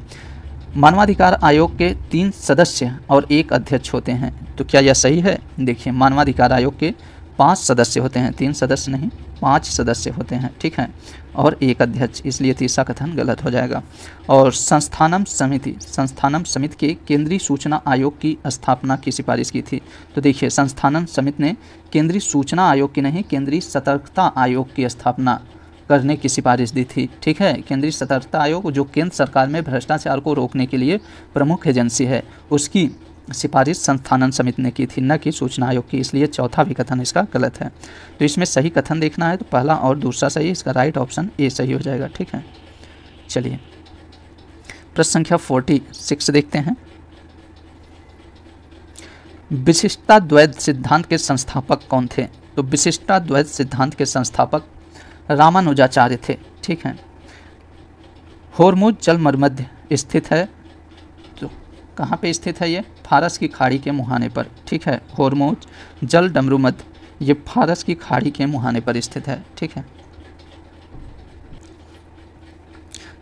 मानवाधिकार आयोग के तीन सदस्य और एक अध्यक्ष होते हैं तो क्या यह सही है देखिए मानवाधिकार आयोग के पांच सदस्य होते हैं तीन सदस्य नहीं पांच सदस्य होते हैं ठीक है और एक अध्यक्ष इसलिए तीसरा कथन गलत हो जाएगा और संस्थानम समिति संस्थानम समिति के केंद्रीय सूचना आयोग की स्थापना की सिफारिश की थी तो देखिए संस्थानम समिति ने केंद्रीय सूचना आयोग की नहीं केंद्रीय सतर्कता आयोग की स्थापना करने की सिफारिश दी थी ठीक है केंद्रीय सतर्कता आयोग जो केंद्र सरकार में भ्रष्टाचार को रोकने के लिए प्रमुख एजेंसी है उसकी सिफारिश संस्थानन समिति ने की थी न कि सूचना आयोग की इसलिए चौथा भी कथन इसका गलत है तो इसमें सही कथन देखना है तो पहला और दूसरा सही इसका राइट ऑप्शन ए सही हो जाएगा ठीक है चलिए प्रश्न संख्या फोर्टी सिक्स देखते हैं विशिष्टा द्वैत सिद्धांत के संस्थापक कौन थे तो विशिष्टा द्वैत सिद्धांत के संस्थापक रामानुजाचार्य थे ठीक है होरमुज जलमर्मध्य स्थित है कहाँ पे स्थित है ये फारस की खाड़ी के मुहाने पर ठीक है होरमोज जल डमरू मध्य ये फारस की खाड़ी के मुहाने पर स्थित है ठीक है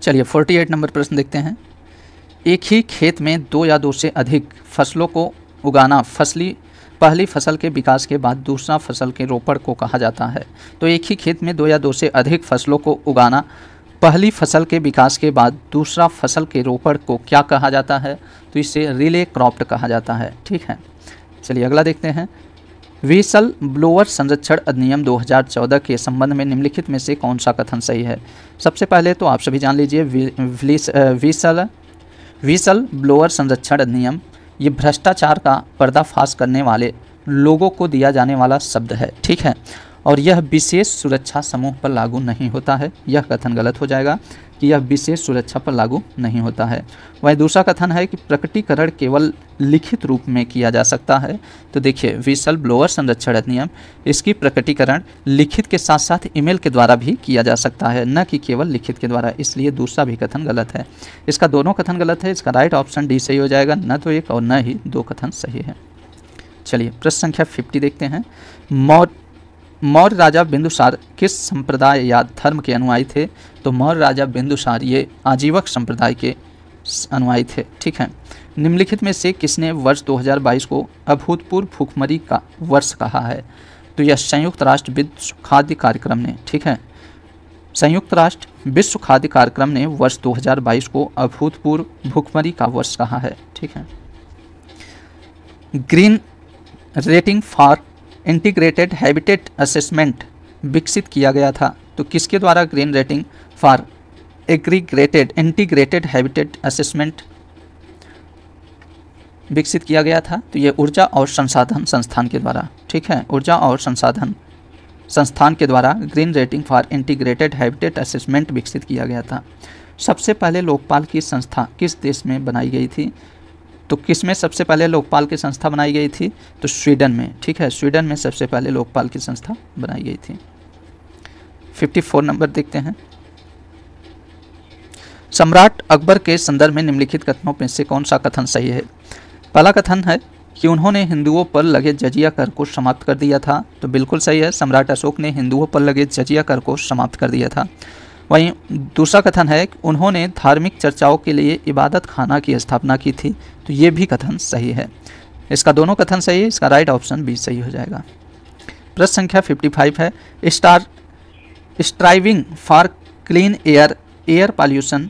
चलिए 48 नंबर प्रश्न देखते हैं एक ही खेत में दो या दो से अधिक फसलों को उगाना फसली पहली फसल के विकास के बाद दूसरा फसल के रोपण को कहा जाता है तो एक ही खेत में दो या दो से अधिक फसलों को उगाना पहली फसल के विकास के बाद दूसरा फसल के रोपण को क्या कहा जाता है तो इसे रिले क्रॉप्ड कहा जाता है ठीक है चलिए अगला देखते हैं वेसल ब्लोअर संरक्षण अधिनियम 2014 के संबंध में निम्नलिखित में से कौन सा कथन सही है सबसे पहले तो आप सभी जान लीजिए वीसल वीसल ब्लोअर संरक्षण अधिनियम ये भ्रष्टाचार का पर्दाफाश करने वाले लोगों को दिया जाने वाला शब्द है ठीक है और यह विशेष सुरक्षा समूह पर लागू नहीं होता है यह कथन गलत हो जाएगा कि यह विशेष सुरक्षा पर लागू नहीं होता है वह दूसरा कथन है कि प्रकटीकरण केवल लिखित रूप में किया जा सकता है तो देखिए विशल ब्लोअर संरक्षण अधिनियम इसकी प्रकटीकरण लिखित के साथ साथ ईमेल के द्वारा भी किया जा सकता है न कि केवल लिखित के द्वारा इसलिए दूसरा भी कथन गलत है इसका दोनों कथन गलत है इसका राइट ऑप्शन डी सही हो जाएगा न तो एक और न ही दो कथन सही है चलिए प्रश्न संख्या फिफ्टी देखते हैं मौत मौर्य राजा बिंदुसार किस संप्रदाय या धर्म के अनुयायी थे तो मौर्य राजा बिंदुसार ये आजीवक संप्रदाय के अनुयायी थे ठीक है निम्नलिखित में से किसने वर्ष 2022 को अभूतपूर्व भूखमरी का वर्ष कहा है तो यह संयुक्त राष्ट्र विश्व खाद्य कार्यक्रम ने ठीक है संयुक्त राष्ट्र विश्व खाद्य कार्यक्रम ने वर्ष 2022 को अभूतपूर्व भूखमरी का वर्ष कहा है ठीक है green rating for integrated habitat assessment विकसित किया गया था तो किसके द्वारा green rating for aggregated integrated habitat assessment विकसित किया गया था तो ये ऊर्जा और संसाधन संस्थान के द्वारा ठीक है ऊर्जा और संसाधन संस्थान के द्वारा green rating for integrated habitat assessment विकसित किया गया था सबसे पहले लोकपाल की संस्था किस देश में बनाई गई थी तो किस में सबसे पहले लोकपाल की संस्था बनाई गई थी तो स्वीडन में ठीक है स्वीडन में सबसे पहले लोकपाल की संस्था बनाई गई थी 54 नंबर देखते हैं सम्राट अकबर के संदर्भ में निम्नलिखित कथनों में से कौन सा कथन सही है पहला कथन है कि उन्होंने हिंदुओं पर लगे जजिया कर को समाप्त कर दिया था तो बिल्कुल सही है सम्राट अशोक ने हिंदुओं पर लगे जजिया कर को समाप्त कर दिया था वहीं दूसरा कथन है कि उन्होंने धार्मिक चर्चाओं के लिए इबादत खाना की स्थापना की थी तो ये भी कथन सही है इसका दोनों कथन सही है इसका राइट ऑप्शन भी सही हो जाएगा प्रश्न संख्या 55 है star striving for clean air air pollution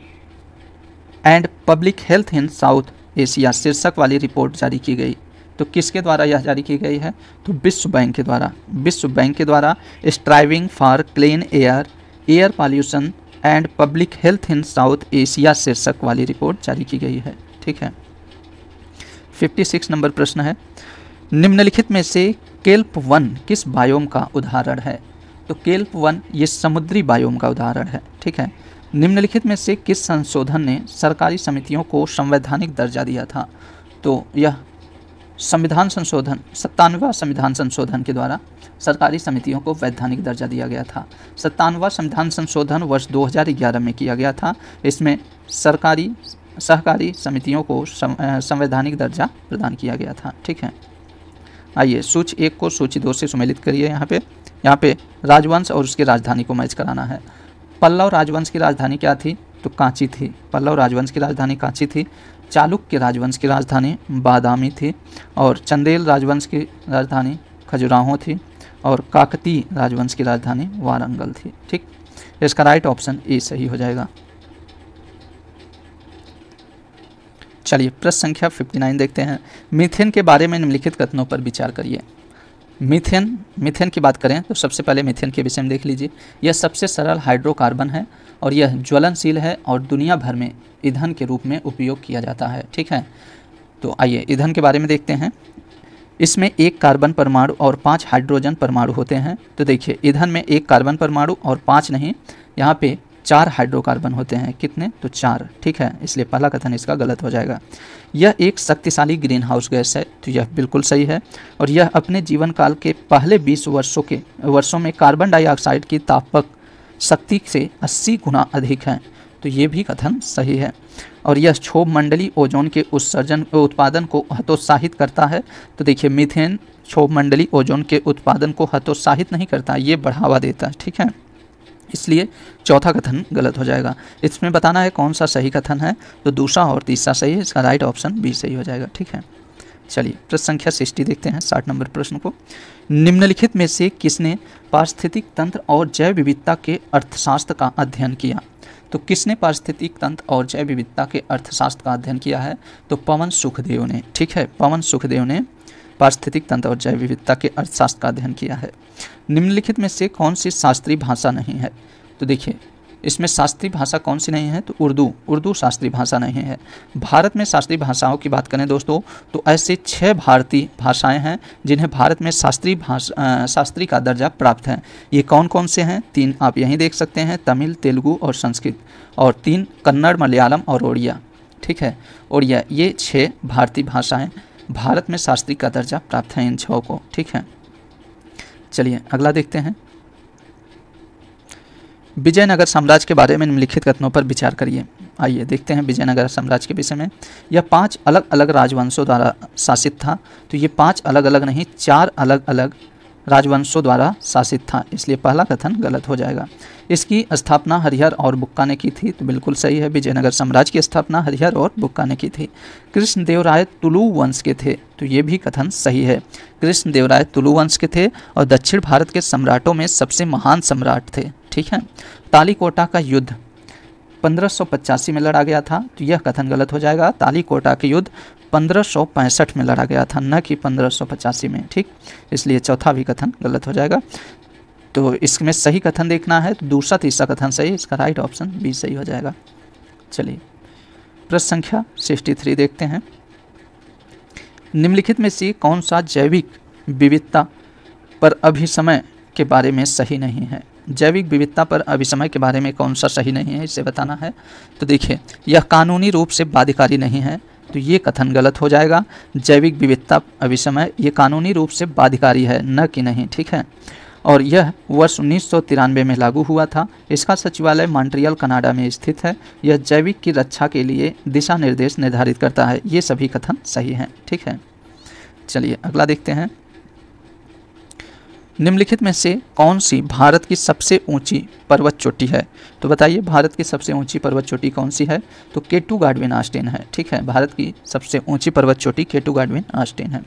and public health in South Asia शीर्षक वाली रिपोर्ट जारी की गई तो किसके द्वारा यह जारी की गई है तो विश्व बैंक के द्वारा विश्व बैंक के द्वारा striving for clean air air pollution and public health in South Asia शीर्षक वाली रिपोर्ट जारी की गई है ठीक है 56 नंबर प्रश्न है निम्नलिखित में से केल्प वन किस बायोम का उदाहरण है तो केल्प वन ये समुद्री बायोम का उदाहरण है ठीक है निम्नलिखित में से किस संशोधन ने सरकारी समितियों को संवैधानिक दर्जा दिया था तो यह संविधान संशोधन सत्तानवा संविधान संशोधन के द्वारा सरकारी समितियों को वैधानिक दर्जा दिया गया था सत्तानवा संविधान संशोधन वर्ष 2011 में किया गया था इसमें सरकारी सहकारी समितियों को संवैधानिक दर्जा प्रदान किया गया था ठीक है आइए सूची एक को सूची दो से सुमेलित करिए यहाँ पे यहाँ पे राजवंश और उसकी राजधानी को मैच कराना है पल्लव राजवंश की राजधानी क्या थी तो कांची थी पल्लव राजवंश की राजधानी कांची थी चालुक्य राजवंश की राजधानी बादामी थी और चंदेल राजवंश की राजधानी खजुराहो थी और काकती राजवंश की राजधानी वारंगल थी ठीक इसका राइट ऑप्शन ए सही हो जाएगा चलिए प्रश्न संख्या 59 देखते हैं मिथेन के बारे में निम्नलिखित कथनों पर विचार करिए मिथेन मिथेन की बात करें तो सबसे पहले मिथेन के विषय में देख लीजिए यह सबसे सरल हाइड्रोकार्बन है और यह ज्वलनशील है और दुनिया भर में ईंधन के रूप में उपयोग किया जाता है ठीक है तो आइए ईंधन के बारे में देखते हैं इसमें एक कार्बन परमाणु और पांच हाइड्रोजन परमाणु होते हैं तो देखिए ईंधन में एक कार्बन परमाणु और पांच नहीं यहाँ पे चार हाइड्रोकार्बन होते हैं कितने तो चार ठीक है इसलिए पहला कथन इसका गलत हो जाएगा यह एक शक्तिशाली ग्रीन हाउस गैस है तो यह बिल्कुल सही है और यह अपने जीवन काल के पहले 20 वर्षों के वर्षों में कार्बन डाइऑक्साइड की तापक शक्ति से 80 गुना अधिक है तो ये भी कथन सही है और यह क्षोभ मंडली ओजोन के उत्सर्जन उत्पादन को हतोत्साहित करता है तो देखिए मिथेन क्षोभ मंडली ओजोन के उत्पादन को हतोत्साहित नहीं करता ये बढ़ावा देता है ठीक है इसलिए चौथा कथन गलत हो जाएगा इसमें बताना है कौन सा सही कथन है तो दूसरा और तीसरा सही है इसका राइट ऑप्शन बी सही हो जाएगा ठीक है चलिए प्रश्न संख्या सिक्सटी देखते हैं साठ नंबर प्रश्न को निम्नलिखित में से किसने पारिस्थितिक तंत्र और जैव विविधता के अर्थशास्त्र का अध्ययन किया तो किसने पारिस्थितिक तंत्र और जैव विविधता के अर्थशास्त्र का अध्ययन किया है तो पवन सुखदेव ने ठीक है पवन सुखदेव ने पारिस्थितिक तंत्र और जैव विविधता के अर्थशास्त्र का अध्ययन किया है निम्नलिखित में से कौन सी शास्त्रीय भाषा नहीं है तो देखिए इसमें शास्त्रीय भाषा कौन सी नहीं है तो उर्दू उर्दू शास्त्रीय भाषा नहीं है भारत में शास्त्रीय भाषाओं की बात करें दोस्तों तो ऐसे छः भारतीय भाषाएं हैं जिन्हें भारत में शास्त्रीय भाषा शास्त्री का दर्जा प्राप्त है ये कौन कौन से हैं तीन आप यहीं देख सकते हैं तमिल तेलुगु और संस्कृत और तीन कन्नड़ मलयालम और उड़िया ठीक है उड़िया ये छः भारतीय भाषाएँ भारत में शास्त्री का दर्जा प्राप्त है इन छः को ठीक है चलिए अगला देखते हैं विजयनगर साम्राज्य के बारे में निम्नलिखित कथनों पर विचार करिए आइए देखते हैं विजयनगर साम्राज्य के विषय में यह पांच अलग अलग राजवंशों द्वारा शासित था तो ये पांच अलग अलग नहीं चार अलग अलग राजवंशों द्वारा शासित था इसलिए पहला कथन गलत हो जाएगा इसकी स्थापना हरिहर और बुक्का ने की थी तो बिल्कुल सही है विजयनगर साम्राज्य की स्थापना हरिहर और बुक्का ने की थी राय तुलु वंश के थे तो ये भी कथन सही है राय तुलु वंश के थे और दक्षिण भारत के सम्राटों में सबसे महान सम्राट थे ठीक है तालीकोटा का युद्ध पंद्रह में लड़ा गया था तो यह कथन गलत हो जाएगा तालीकोटा का युद्ध 1565 में लड़ा गया था न कि पंद्रह में ठीक इसलिए चौथा भी कथन गलत हो जाएगा तो इसमें सही कथन देखना है तो दूसरा तीसरा कथन सही इसका राइट ऑप्शन बी सही हो जाएगा चलिए प्रश्न संख्या 63 देखते हैं निम्नलिखित में से कौन सा जैविक विविधता पर समय के बारे में सही नहीं है जैविक विविधता पर अभिसमय के बारे में कौन सा सही नहीं है इसे बताना है तो देखिए यह कानूनी रूप से बाध्यकारी नहीं है तो ये कथन गलत हो जाएगा जैविक विविधता अभिसमय ये कानूनी रूप से बाध्यकारी है न कि नहीं ठीक है और यह वर्ष उन्नीस में लागू हुआ था इसका सचिवालय मॉन्ट्रियल कनाडा में स्थित है यह जैविक की रक्षा के लिए दिशा निर्देश निर्धारित करता है ये सभी कथन सही हैं ठीक है चलिए अगला देखते हैं निम्नलिखित में से कौन सी भारत की सबसे ऊंची पर्वत चोटी है तो बताइए भारत की सबसे ऊंची पर्वत चोटी कौन सी है तो केटू गाडविन आस्टेन है ठीक है भारत की सबसे ऊंची पर्वत चोटी केटू गाडविन आस्टेन है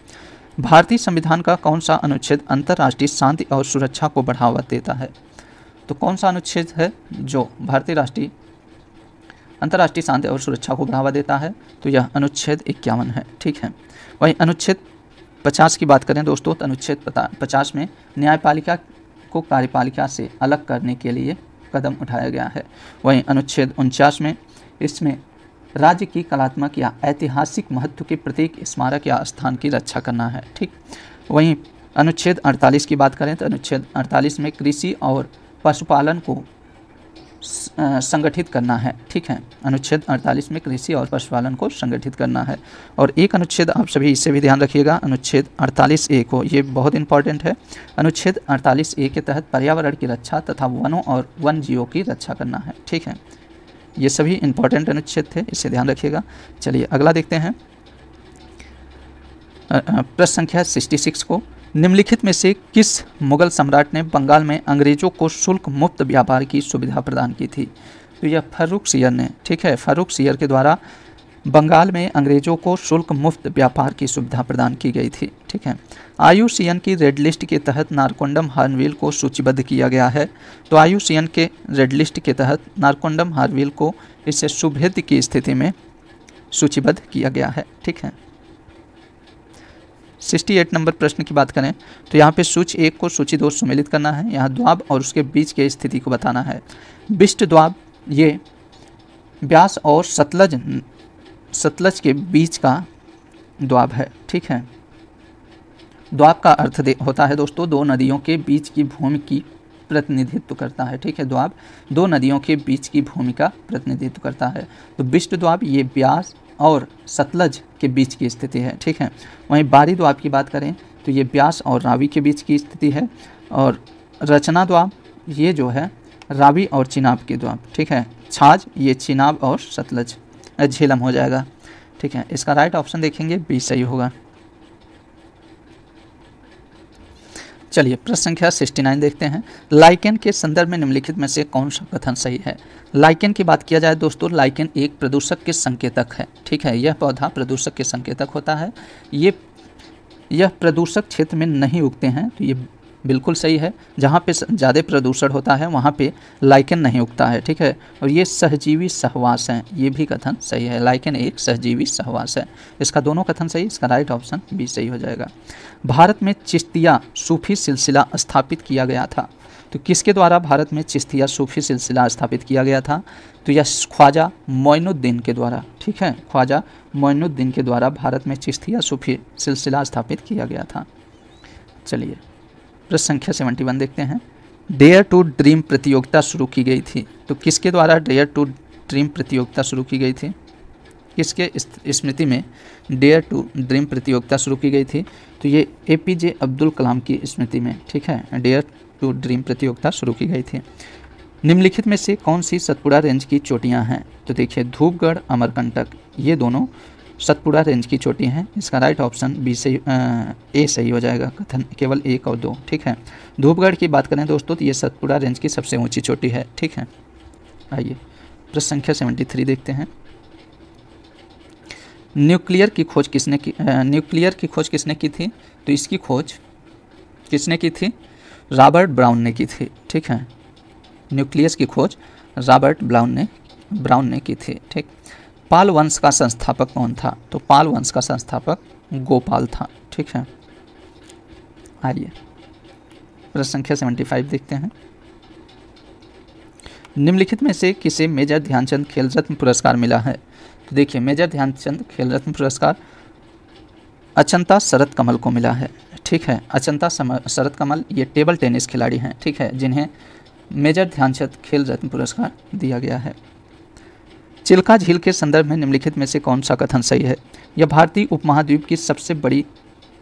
भारतीय संविधान का कौन सा अनुच्छेद अंतर्राष्ट्रीय शांति और सुरक्षा को बढ़ावा देता है तो कौन सा अनुच्छेद है जो भारतीय राष्ट्रीय अंतर्राष्ट्रीय शांति और सुरक्षा को बढ़ावा देता है तो यह अनुच्छेद इक्यावन है ठीक है वहीं अनुच्छेद पचास की बात करें दोस्तों तो अनुच्छेद पचास में न्यायपालिका को कार्यपालिका से अलग करने के लिए कदम उठाया गया है वहीं अनुच्छेद उनचास में इसमें राज्य की कलात्मक या ऐतिहासिक महत्व के प्रतीक स्मारक या स्थान की रक्षा करना है ठीक वहीं अनुच्छेद 48 की बात करें तो अनुच्छेद 48 में कृषि और पशुपालन को संगठित करना है ठीक है अनुच्छेद 48 में कृषि और पशुपालन को संगठित करना है और एक अनुच्छेद आप सभी इससे भी ध्यान रखिएगा अनुच्छेद 48 ए को ये बहुत इंपॉर्टेंट है अनुच्छेद 48 ए के तहत पर्यावरण की रक्षा तथा वनों और वन जीवों की रक्षा करना है ठीक है ये सभी इंपॉर्टेंट अनुच्छेद थे इससे ध्यान रखिएगा चलिए अगला देखते हैं प्रश्न संख्या सिक्सटी सिक्स को निम्नलिखित में से किस मुगल सम्राट ने बंगाल में अंग्रेजों को शुल्क मुक्त व्यापार की सुविधा प्रदान की थी तो यह फारूक सियर ने ठीक है फारूक सियर के द्वारा बंगाल में अंग्रेजों को शुल्क मुफ्त व्यापार की सुविधा प्रदान की गई थी ठीक है आयु की रेड लिस्ट के तहत नारकोंडम हार्नवील को सूचीबद्ध किया गया है तो आयु के रेड लिस्ट के तहत नारकोंडम हार्नविल को इससे सुभेद की स्थिति में सूचीबद्ध किया गया है ठीक है सिक्सटी एट नंबर प्रश्न की बात करें तो यहाँ पे सूच एक को सूची दो सम्मिलित करना है यहाँ द्वाब और उसके बीच के स्थिति को बताना है बिष्ट द्वाब ये ब्यास और सतलज सतलज के बीच का द्वाब है ठीक है द्वाब का अर्थ होता है दोस्तों दो नदियों के बीच की भूमि की प्रतिनिधित्व करता है ठीक है द्वाब दो नदियों के बीच की भूमि का प्रतिनिधित्व करता है तो बिष्ट द्वाब ये ब्यास और सतलज के बीच की स्थिति है ठीक है वहीं बारी द्वाब की बात करें तो ये ब्यास और रावी के बीच की स्थिति है और रचना द्वाब ये जो है रावी और चिनाब के द्वाब ठीक है छाज ये चिनाब और सतलज झेलम हो जाएगा ठीक है इसका राइट ऑप्शन देखेंगे बी सही होगा चलिए प्रश्न संख्या 69 देखते हैं लाइकेन के संदर्भ में निम्नलिखित में से कौन सा कथन सही है लाइकेन की बात किया जाए दोस्तों लाइकेन एक प्रदूषक के संकेतक है ठीक है यह पौधा प्रदूषक के संकेतक होता है ये यह प्रदूषक क्षेत्र में नहीं उगते हैं तो ये बिल्कुल सही है जहाँ पे ज़्यादा प्रदूषण होता है वहाँ पे लाइकन नहीं उगता है ठीक है और ये सहजीवी सहवास हैं ये भी कथन सही है लाइकन एक सहजीवी सहवास है इसका दोनों कथन सही इसका राइट ऑप्शन बी सही हो जाएगा भारत में चिश्तिया सूफी सिलसिला स्थापित किया गया था तो किसके द्वारा भारत में चिश्तिया सूफी सिलसिला स्थापित किया गया था तो यह ख्वाजा मोइनुद्दीन के द्वारा ठीक है ख्वाजा मोइनुद्दीन के द्वारा भारत में चिश्तिया सूफी सिलसिला स्थापित किया गया था चलिए प्रश्न संख्या सेवेंटी वन देखते हैं डेयर टू ड्रीम प्रतियोगिता शुरू की गई थी तो किसके द्वारा डेयर टू ड्रीम प्रतियोगिता शुरू की गई थी किसके स्मृति में डेयर टू ड्रीम प्रतियोगिता शुरू की गई थी तो ये ए पी जे अब्दुल कलाम की स्मृति में ठीक है डेयर टू ड्रीम प्रतियोगिता शुरू की गई थी निम्नलिखित में से कौन सी सतपुड़ा रेंज की चोटियां हैं तो देखिए धूपगढ़ अमरकंटक ये दोनों सतपुड़ा रेंज की चोटी हैं इसका राइट ऑप्शन बी सही ए सही हो जाएगा कथन केवल एक और दो ठीक है धूपगढ़ की बात करें दोस्तों तो ये सतपुड़ा रेंज की सबसे ऊंची चोटी है ठीक है आइए प्रश्न संख्या सेवेंटी थ्री देखते हैं न्यूक्लियर की खोज किसने की न्यूक्लियर की खोज किसने की थी तो इसकी खोज किसने की थी रॉबर्ट ब्राउन ने की थी ठीक है न्यूक्लियस की खोज रॉबर्ट ब्राउन ने ब्राउन ने की थी ठीक पाल वंश का संस्थापक कौन था तो पाल वंश का संस्थापक गोपाल था ठीक है आइए प्रश्न संख्या सेवेंटी फाइव देखते हैं निम्नलिखित में से किसे मेजर ध्यानचंद खेल रत्न पुरस्कार मिला है तो देखिए मेजर ध्यानचंद खेल रत्न पुरस्कार अचंता शरद कमल को मिला है ठीक है अचंता शरद कमल ये टेबल टेनिस खिलाड़ी हैं ठीक है जिन्हें मेजर ध्यानचंद खेल रत्न पुरस्कार दिया गया है चिल्का झील के संदर्भ में निम्नलिखित में से कौन सा कथन सही है यह भारतीय उपमहाद्वीप की सबसे बड़ी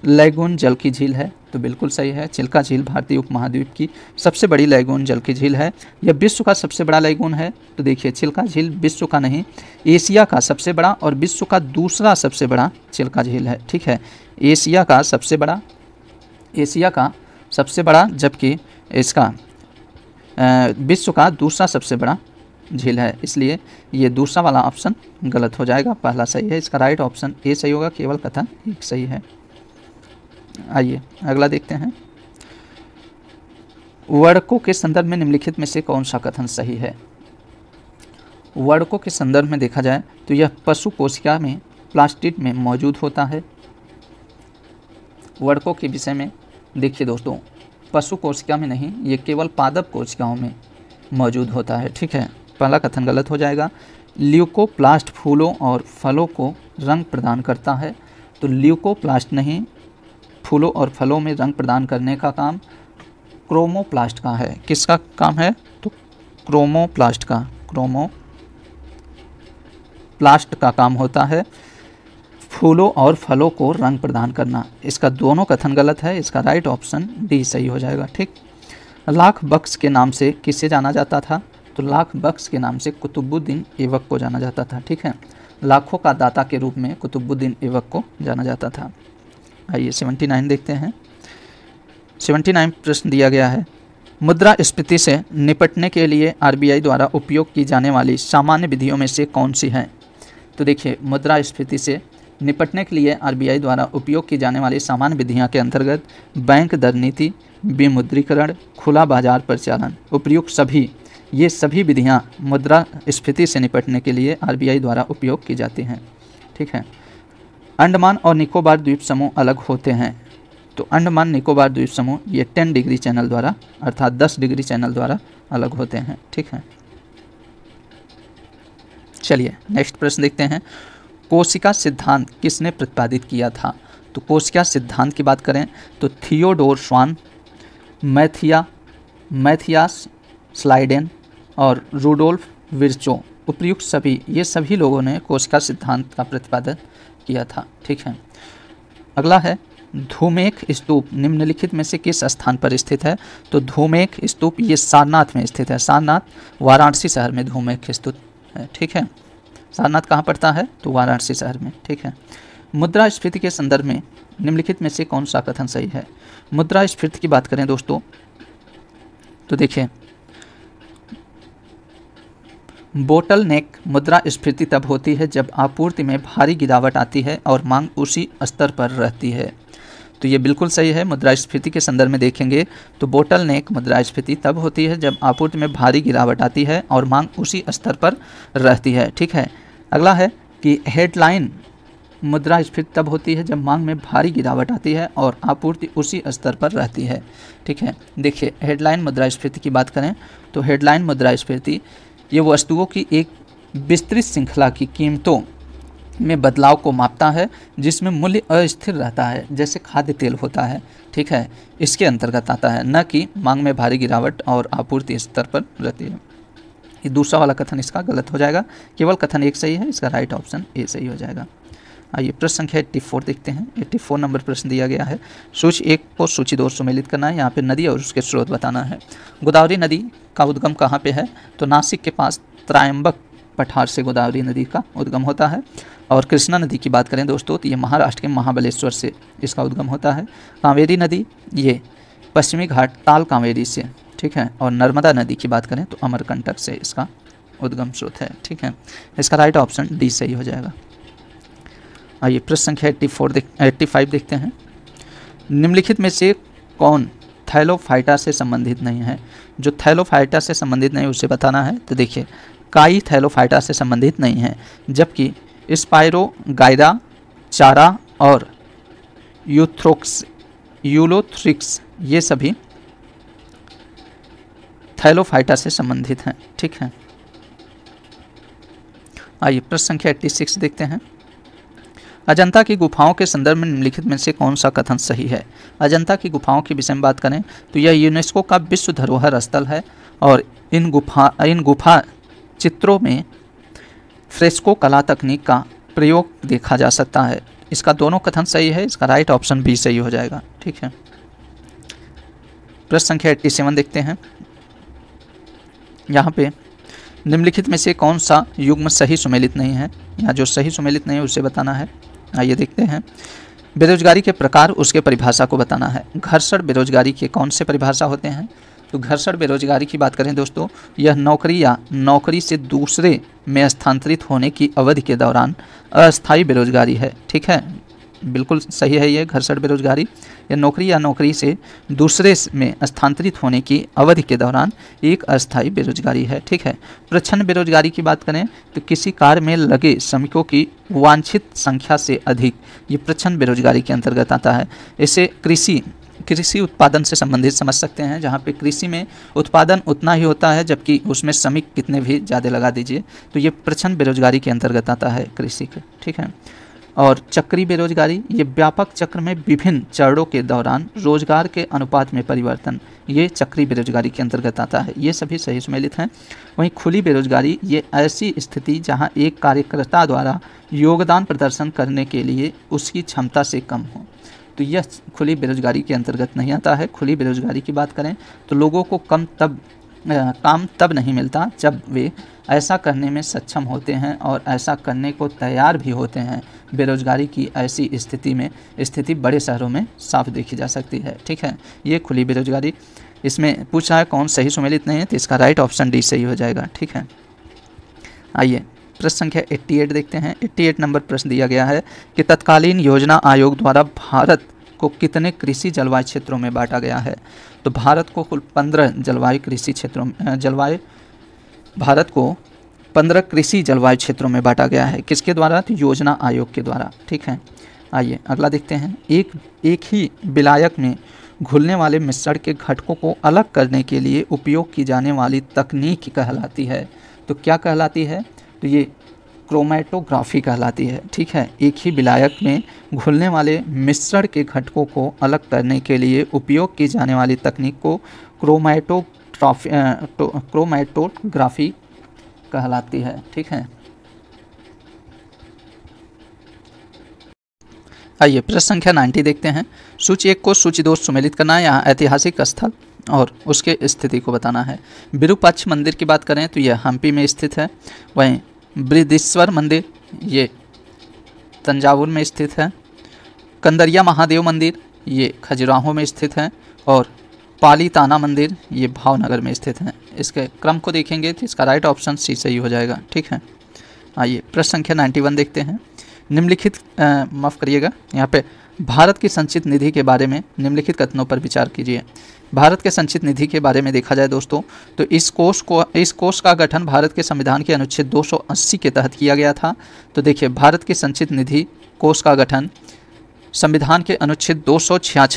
लैगून जल की झील है तो बिल्कुल सही है चिल्का झील भारतीय उपमहाद्वीप की सबसे बड़ी लैगून जल की झील है यह विश्व का सबसे बड़ा लैगून है तो देखिए चिल्का झील विश्व का नहीं एशिया का सबसे बड़ा और विश्व का दूसरा सबसे बड़ा चिल्का झील है ठीक है एशिया का सबसे बड़ा एशिया का सबसे बड़ा जबकि इसका विश्व का दूसरा सबसे बड़ा झील है इसलिए ये दूसरा वाला ऑप्शन गलत हो जाएगा पहला सही है इसका राइट ऑप्शन ए सही होगा केवल कथन एक सही है आइए अगला देखते हैं वर्कों के संदर्भ में निम्नलिखित में से कौन सा कथन सही है वर्कों के संदर्भ में देखा जाए तो यह पशु कोशिका में प्लास्टिक में मौजूद होता है वर्कों के विषय में देखिए दोस्तों पशु कोशिका में नहीं ये केवल पादप कोशिकाओं में मौजूद होता है ठीक है पहला कथन गलत हो जाएगा ल्यूकोप्लास्ट फूलों और फलों को रंग प्रदान करता है तो ल्यूकोप्लास्ट नहीं फूलों और फलों में रंग प्रदान करने का काम क्रोमोप्लास्ट का है किसका काम है तो क्रोमोप्लास्ट का क्रोमो प्लास्ट का काम होता है फूलों और फलों को रंग प्रदान करना इसका दोनों कथन गलत है इसका राइट ऑप्शन डी सही हो जाएगा ठीक लाख बक्स के नाम से किसे जाना जाता था तो लाख बख्श के नाम से कुतुबुद्दीन ऐबक को जाना जाता था ठीक है लाखों का दाता के रूप में कुतुबुद्दीन ऐबक को जाना जाता था आइए सेवेंटी नाइन देखते हैं सेवेंटी नाइन प्रश्न दिया गया है मुद्रा स्फीति से निपटने के लिए आरबीआई द्वारा उपयोग की जाने वाली सामान्य विधियों में से कौन सी है तो देखिए मुद्रा स्फीति से निपटने के लिए आरबीआई द्वारा उपयोग की जाने वाली सामान्य विधियां के अंतर्गत बैंक दर नीति विमुद्रीकरण खुला बाजार परिचालन उपयुक्त सभी ये सभी विधियाँ मुद्रा स्फीति से निपटने के लिए आर द्वारा उपयोग की जाती हैं ठीक है अंडमान और निकोबार द्वीप समूह अलग होते हैं तो अंडमान निकोबार द्वीप समूह ये टेन डिग्री चैनल द्वारा अर्थात दस डिग्री चैनल द्वारा अलग होते हैं ठीक है चलिए नेक्स्ट प्रश्न देखते हैं कोशिका सिद्धांत किसने प्रतिपादित किया था तो कोशिका सिद्धांत की बात करें तो थियोडोर स्वान मैथिया मैथियास स्लाइडेन और रूडोल्फ विरचो उपयुक्त सभी ये सभी लोगों ने कोशिका सिद्धांत का प्रतिपादन किया था ठीक है अगला है धूमेख स्तूप निम्नलिखित में से किस स्थान पर स्थित है तो धूमेख स्तूप ये सारनाथ में स्थित है सारनाथ वाराणसी शहर में धूमेख स्तूप है ठीक है सारनाथ कहाँ पड़ता है तो वाराणसी शहर में ठीक है मुद्रा स्फीति के संदर्भ में निम्नलिखित में से कौन सा कथन सही है मुद्रा स्फीति की बात करें दोस्तों तो देखिए बोटल नेक मुद्रा स्फीति तब होती है जब आपूर्ति में भारी गिरावट आती है और मांग उसी स्तर पर रहती है तो ये बिल्कुल सही है मुद्रा स्फीति के संदर्भ में देखेंगे तो बोटल नेक मुद्रास्फीति तब होती है जब आपूर्ति में भारी गिरावट आती है और मांग उसी स्तर पर रहती है ठीक है अगला है कि हेडलाइन मुद्रा स्फीति तब होती है जब मांग में भारी गिरावट आती है और आपूर्ति उसी स्तर पर रहती है ठीक है देखिए हेडलाइन मुद्रा स्फीति की बात करें तो हेडलाइन मुद्रा स्फीति ये वस्तुओं की एक विस्तृत श्रृंखला की कीमतों में बदलाव को मापता है जिसमें मूल्य अस्थिर रहता है जैसे खाद्य तेल होता है ठीक है इसके अंतर्गत आता है न कि मांग में भारी गिरावट और आपूर्ति स्तर पर रहती है ये दूसरा वाला कथन इसका गलत हो जाएगा केवल कथन एक सही है इसका राइट ऑप्शन ए सही हो जाएगा आइए प्रश्न संख्या 84 देखते हैं 84 नंबर प्रश्न दिया गया है सूची एक को सूची दो सुमेलित करना है यहाँ पे नदी और उसके स्रोत बताना है गोदावरी नदी का उद्गम कहाँ पे है तो नासिक के पास त्रायम्बक पठार से गोदावरी नदी का उद्गम होता है और कृष्णा नदी की बात करें दोस्तों तो ये महाराष्ट्र के महाबलेश्वर से इसका उद्गम होता है कावेरी नदी ये पश्चिमी घाट ताल कांवेरी से ठीक है और नर्मदा नदी की बात करें तो अमरकंटक से इसका उद्गम स्रोत है ठीक है इसका राइट ऑप्शन डी सही हो जाएगा आइए प्रश्न संख्या एट्टी फोर देख एट्टी फाइव देखते हैं निम्नलिखित में से कौन थैलोफाइटा से संबंधित नहीं है जो थैलोफाइटा से संबंधित नहीं उसे बताना है तो देखिए काई थैलोफाइटा से संबंधित नहीं है जबकि स्पायरो गायदा चारा और यूथ्रोक्स यूलोथ्रिक्स ये सभी थैलोफाइटा से संबंधित हैं ठीक है आइए प्रश्न संख्या एट्टी सिक्स देखते हैं अजंता की गुफाओं के संदर्भ में निम्नलिखित में से कौन सा कथन सही है अजंता की गुफाओं के विषय में बात करें तो यह यूनेस्को का विश्व धरोहर स्थल है और इन गुफा इन गुफा चित्रों में फ्रेस्को कला तकनीक का प्रयोग देखा जा सकता है इसका दोनों कथन सही है इसका राइट ऑप्शन बी सही हो जाएगा ठीक है प्रश्न संख्या एट्टी सेवन देखते हैं यहाँ पे निम्नलिखित में से कौन सा युग्म सही सुमेलित नहीं है यहाँ जो सही सुमेलित नहीं है उसे बताना है आइए देखते हैं बेरोजगारी के प्रकार उसके परिभाषा को बताना है घर्षण बेरोजगारी के कौन से परिभाषा होते हैं तो घर्षण बेरोजगारी की बात करें दोस्तों यह नौकरी या नौकरी से दूसरे में स्थानांतरित होने की अवधि के दौरान अस्थायी बेरोजगारी है ठीक है बिल्कुल सही है ये घर बेरोजगारी या नौकरी या नौकरी से दूसरे में स्थानांतरित होने की अवधि के दौरान एक अस्थायी बेरोजगारी है ठीक है प्रच्छन्न बेरोजगारी की बात करें तो किसी कार्य में लगे श्रमिकों की वांछित संख्या से अधिक ये प्रच्छन्न बेरोजगारी के अंतर्गत आता है इसे कृषि कृषि उत्पादन से संबंधित समझ सकते हैं जहाँ पे कृषि में उत्पादन उतना ही होता है जबकि उसमें श्रमिक कितने भी ज़्यादा लगा दीजिए तो ये प्रचंड बेरोजगारी के अंतर्गत आता है कृषि के ठीक है और चक्री बेरोजगारी ये व्यापक चक्र में विभिन्न चरणों के दौरान रोजगार के अनुपात में परिवर्तन ये चक्री बेरोजगारी के अंतर्गत आता है ये सभी सही सम्मिलित हैं वहीं खुली बेरोजगारी ये ऐसी स्थिति जहां एक कार्यकर्ता द्वारा योगदान प्रदर्शन करने के लिए उसकी क्षमता से कम हो तो यह खुली बेरोजगारी के अंतर्गत नहीं आता है खुली बेरोजगारी की बात करें तो लोगों को कम तब काम तब नहीं मिलता जब वे ऐसा करने में सक्षम होते हैं और ऐसा करने को तैयार भी होते हैं बेरोजगारी की ऐसी स्थिति में स्थिति बड़े शहरों में साफ देखी जा सकती है ठीक है ये खुली बेरोजगारी इसमें पूछा है कौन सही सुमेलित नहीं है तो इसका राइट ऑप्शन डी सही हो जाएगा ठीक है आइए प्रश्न संख्या 88 देखते हैं 88 नंबर प्रश्न दिया गया है कि तत्कालीन योजना आयोग द्वारा भारत को कितने कृषि जलवायु क्षेत्रों में बांटा गया है तो भारत को कुल पंद्रह जलवायु कृषि क्षेत्रों जलवायु भारत को पंद्रह कृषि जलवायु क्षेत्रों में बांटा गया है किसके द्वारा तो योजना आयोग के द्वारा ठीक है आइए अगला देखते हैं एक एक ही विलायक में घुलने वाले मिश्रण के घटकों को अलग करने के लिए उपयोग की जाने वाली तकनीक कहलाती है तो क्या कहलाती है तो ये क्रोमैटोग्राफी कहलाती है ठीक है एक ही विलायक में घुलने वाले मिश्रण के घटकों को अलग करने के लिए उपयोग की जाने वाली तकनीक को क्रोमैटोग्राफी तो, कहलाती है ठीक है आइए प्रश्न संख्या नाइन्टी देखते हैं सूची एक को सूची दो सुमेलित करना है यहाँ ऐतिहासिक स्थल और उसके स्थिति को बताना है विरूपाक्ष मंदिर की बात करें तो यह हम्पी में स्थित है वहीं बृहदेश्वर मंदिर ये तंजावुर में स्थित है कंदरिया महादेव मंदिर ये खजुराहो में स्थित है और पाली ताना मंदिर ये भावनगर में स्थित है इसके क्रम को देखेंगे तो इसका राइट ऑप्शन सी सही हो जाएगा ठीक है आइए प्रश्न संख्या नाइन्टी वन देखते हैं निम्नलिखित माफ़ करिएगा यहाँ पे भारत की संचित निधि के बारे में निम्नलिखित कथनों पर विचार कीजिए भारत के संचित निधि के बारे में देखा जाए दोस्तों तो इस कोष को इस कोष का गठन भारत के संविधान के अनुच्छेद 280 के तहत किया गया था तो देखिए भारत के संचित निधि कोष का गठन संविधान के अनुच्छेद दो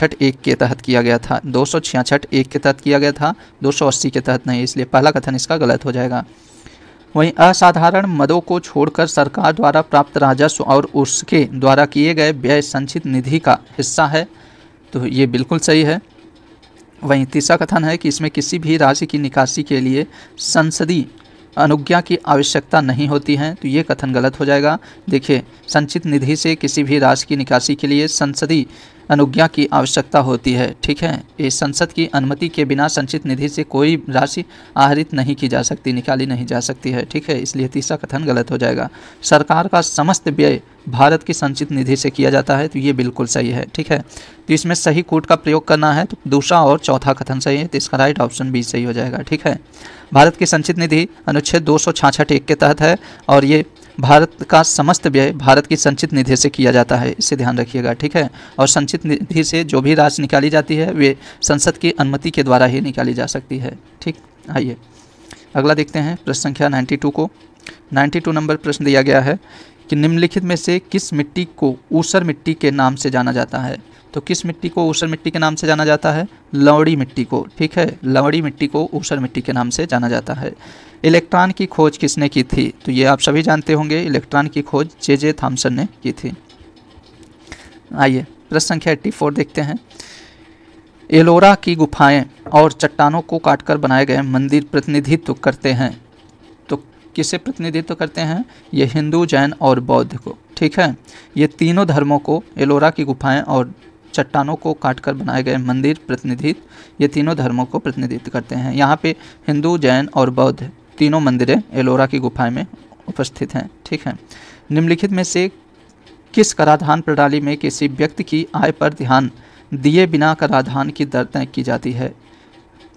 एक के तहत किया गया था दो एक के तहत किया गया था 280 के तहत नहीं इसलिए पहला कथन इसका गलत हो जाएगा वहीं असाधारण मदों को छोड़कर सरकार द्वारा प्राप्त राजस्व और उसके द्वारा किए गए व्यय संचित निधि का हिस्सा है तो ये बिल्कुल सही है वहीं तीसरा कथन है कि इसमें किसी भी राज्य की निकासी के लिए संसदीय अनुज्ञा की आवश्यकता नहीं होती है तो ये कथन गलत हो जाएगा देखिए संचित निधि से किसी भी राशि की निकासी के लिए संसदीय अनुज्ञा की आवश्यकता होती है ठीक है ये संसद की अनुमति के बिना संचित निधि से कोई राशि आहरित नहीं की जा सकती निकाली नहीं जा सकती है ठीक है इसलिए तीसरा कथन गलत हो जाएगा सरकार का समस्त व्यय भारत की संचित निधि से किया जाता है तो ये बिल्कुल सही है ठीक है तो इसमें सही कूट का प्रयोग करना है तो दूसरा और चौथा कथन सही है तो इसका राइट ऑप्शन बी सही हो जाएगा ठीक है भारत की संचित निधि अनुच्छेद दो सौ के तहत है और ये भारत का समस्त व्यय भारत की संचित निधि से किया जाता है इसे ध्यान रखिएगा ठीक है और संचित निधि से जो भी राशि निकाली जाती है वे संसद की अनुमति के द्वारा ही निकाली जा सकती है ठीक आइए अगला देखते हैं प्रश्न संख्या 92 को 92 नंबर प्रश्न दिया गया है कि निम्नलिखित में से किस मिट्टी को ऊसर मिट्टी के नाम से जाना जाता है तो किस मिट्टी को ऊसर मिट्टी के नाम से जाना जाता है लवड़ी मिट्टी को ठीक है लवड़ी मिट्टी को ऊसर मिट्टी के नाम से जाना जाता है इलेक्ट्रॉन की खोज किसने की थी तो ये आप सभी जानते होंगे इलेक्ट्रॉन की खोज जे जे थॉम्सन ने की थी आइए प्रश्न संख्या एट्टी फोर देखते हैं एलोरा की गुफाएं और चट्टानों को काटकर बनाए गए मंदिर प्रतिनिधित्व करते हैं तो किसे प्रतिनिधित्व करते हैं ये हिंदू जैन और बौद्ध को ठीक है ये तीनों धर्मों को एलोरा की गुफाएं और चट्टानों को काटकर बनाए गए मंदिर प्रतिनिधित्व ये तीनों धर्मों को प्रतिनिधित्व करते हैं यहाँ पे हिंदू जैन और बौद्ध तीनों मंदिरें एलोरा की गुफाएं में उपस्थित हैं ठीक है निम्नलिखित में से किस कराधान प्रणाली में किसी व्यक्ति की आय पर ध्यान दिए बिना कराधान की दर तय की जाती है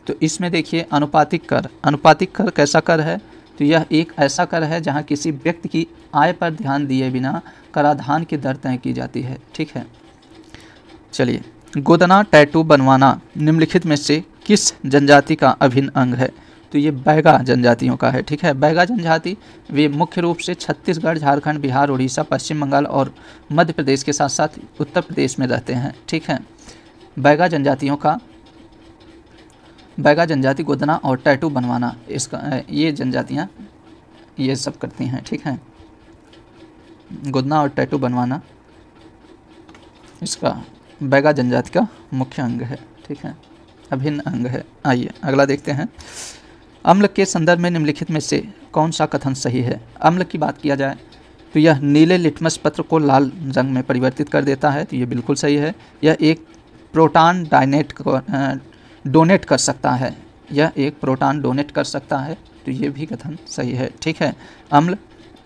तो इसमें देखिए अनुपातिक कर अनुपातिक कर कैसा कर है तो यह एक ऐसा कर है जहाँ किसी व्यक्ति की आय पर ध्यान दिए बिना कराधान की दर तय की जाती है ठीक है चलिए गोदना टैटू बनवाना निम्नलिखित में से किस जनजाति का अभिन्न अंग है तो ये बैगा जनजातियों का है ठीक है बैगा जनजाति वे मुख्य रूप से छत्तीसगढ़ झारखंड बिहार उड़ीसा पश्चिम बंगाल और मध्य प्रदेश के साथ साथ उत्तर प्रदेश में रहते हैं ठीक है बैगा जनजातियों का बैगा जनजाति गोदना और टैटू बनवाना इसका ये जनजातियाँ ये सब करती हैं ठीक है गोदना और टैटू बनवाना इसका बैगा जनजाति का मुख्य अंग है ठीक है अभिन्न अंग है आइए अगला देखते हैं अम्ल के संदर्भ में निम्नलिखित में से कौन सा कथन सही है अम्ल की बात किया जाए तो यह नीले लिटमस पत्र को लाल रंग में परिवर्तित कर देता है तो ये बिल्कुल सही है यह एक प्रोटान डाइनेट डोनेट कर सकता है यह एक प्रोटान डोनेट कर सकता है तो ये भी कथन सही है ठीक है अम्ल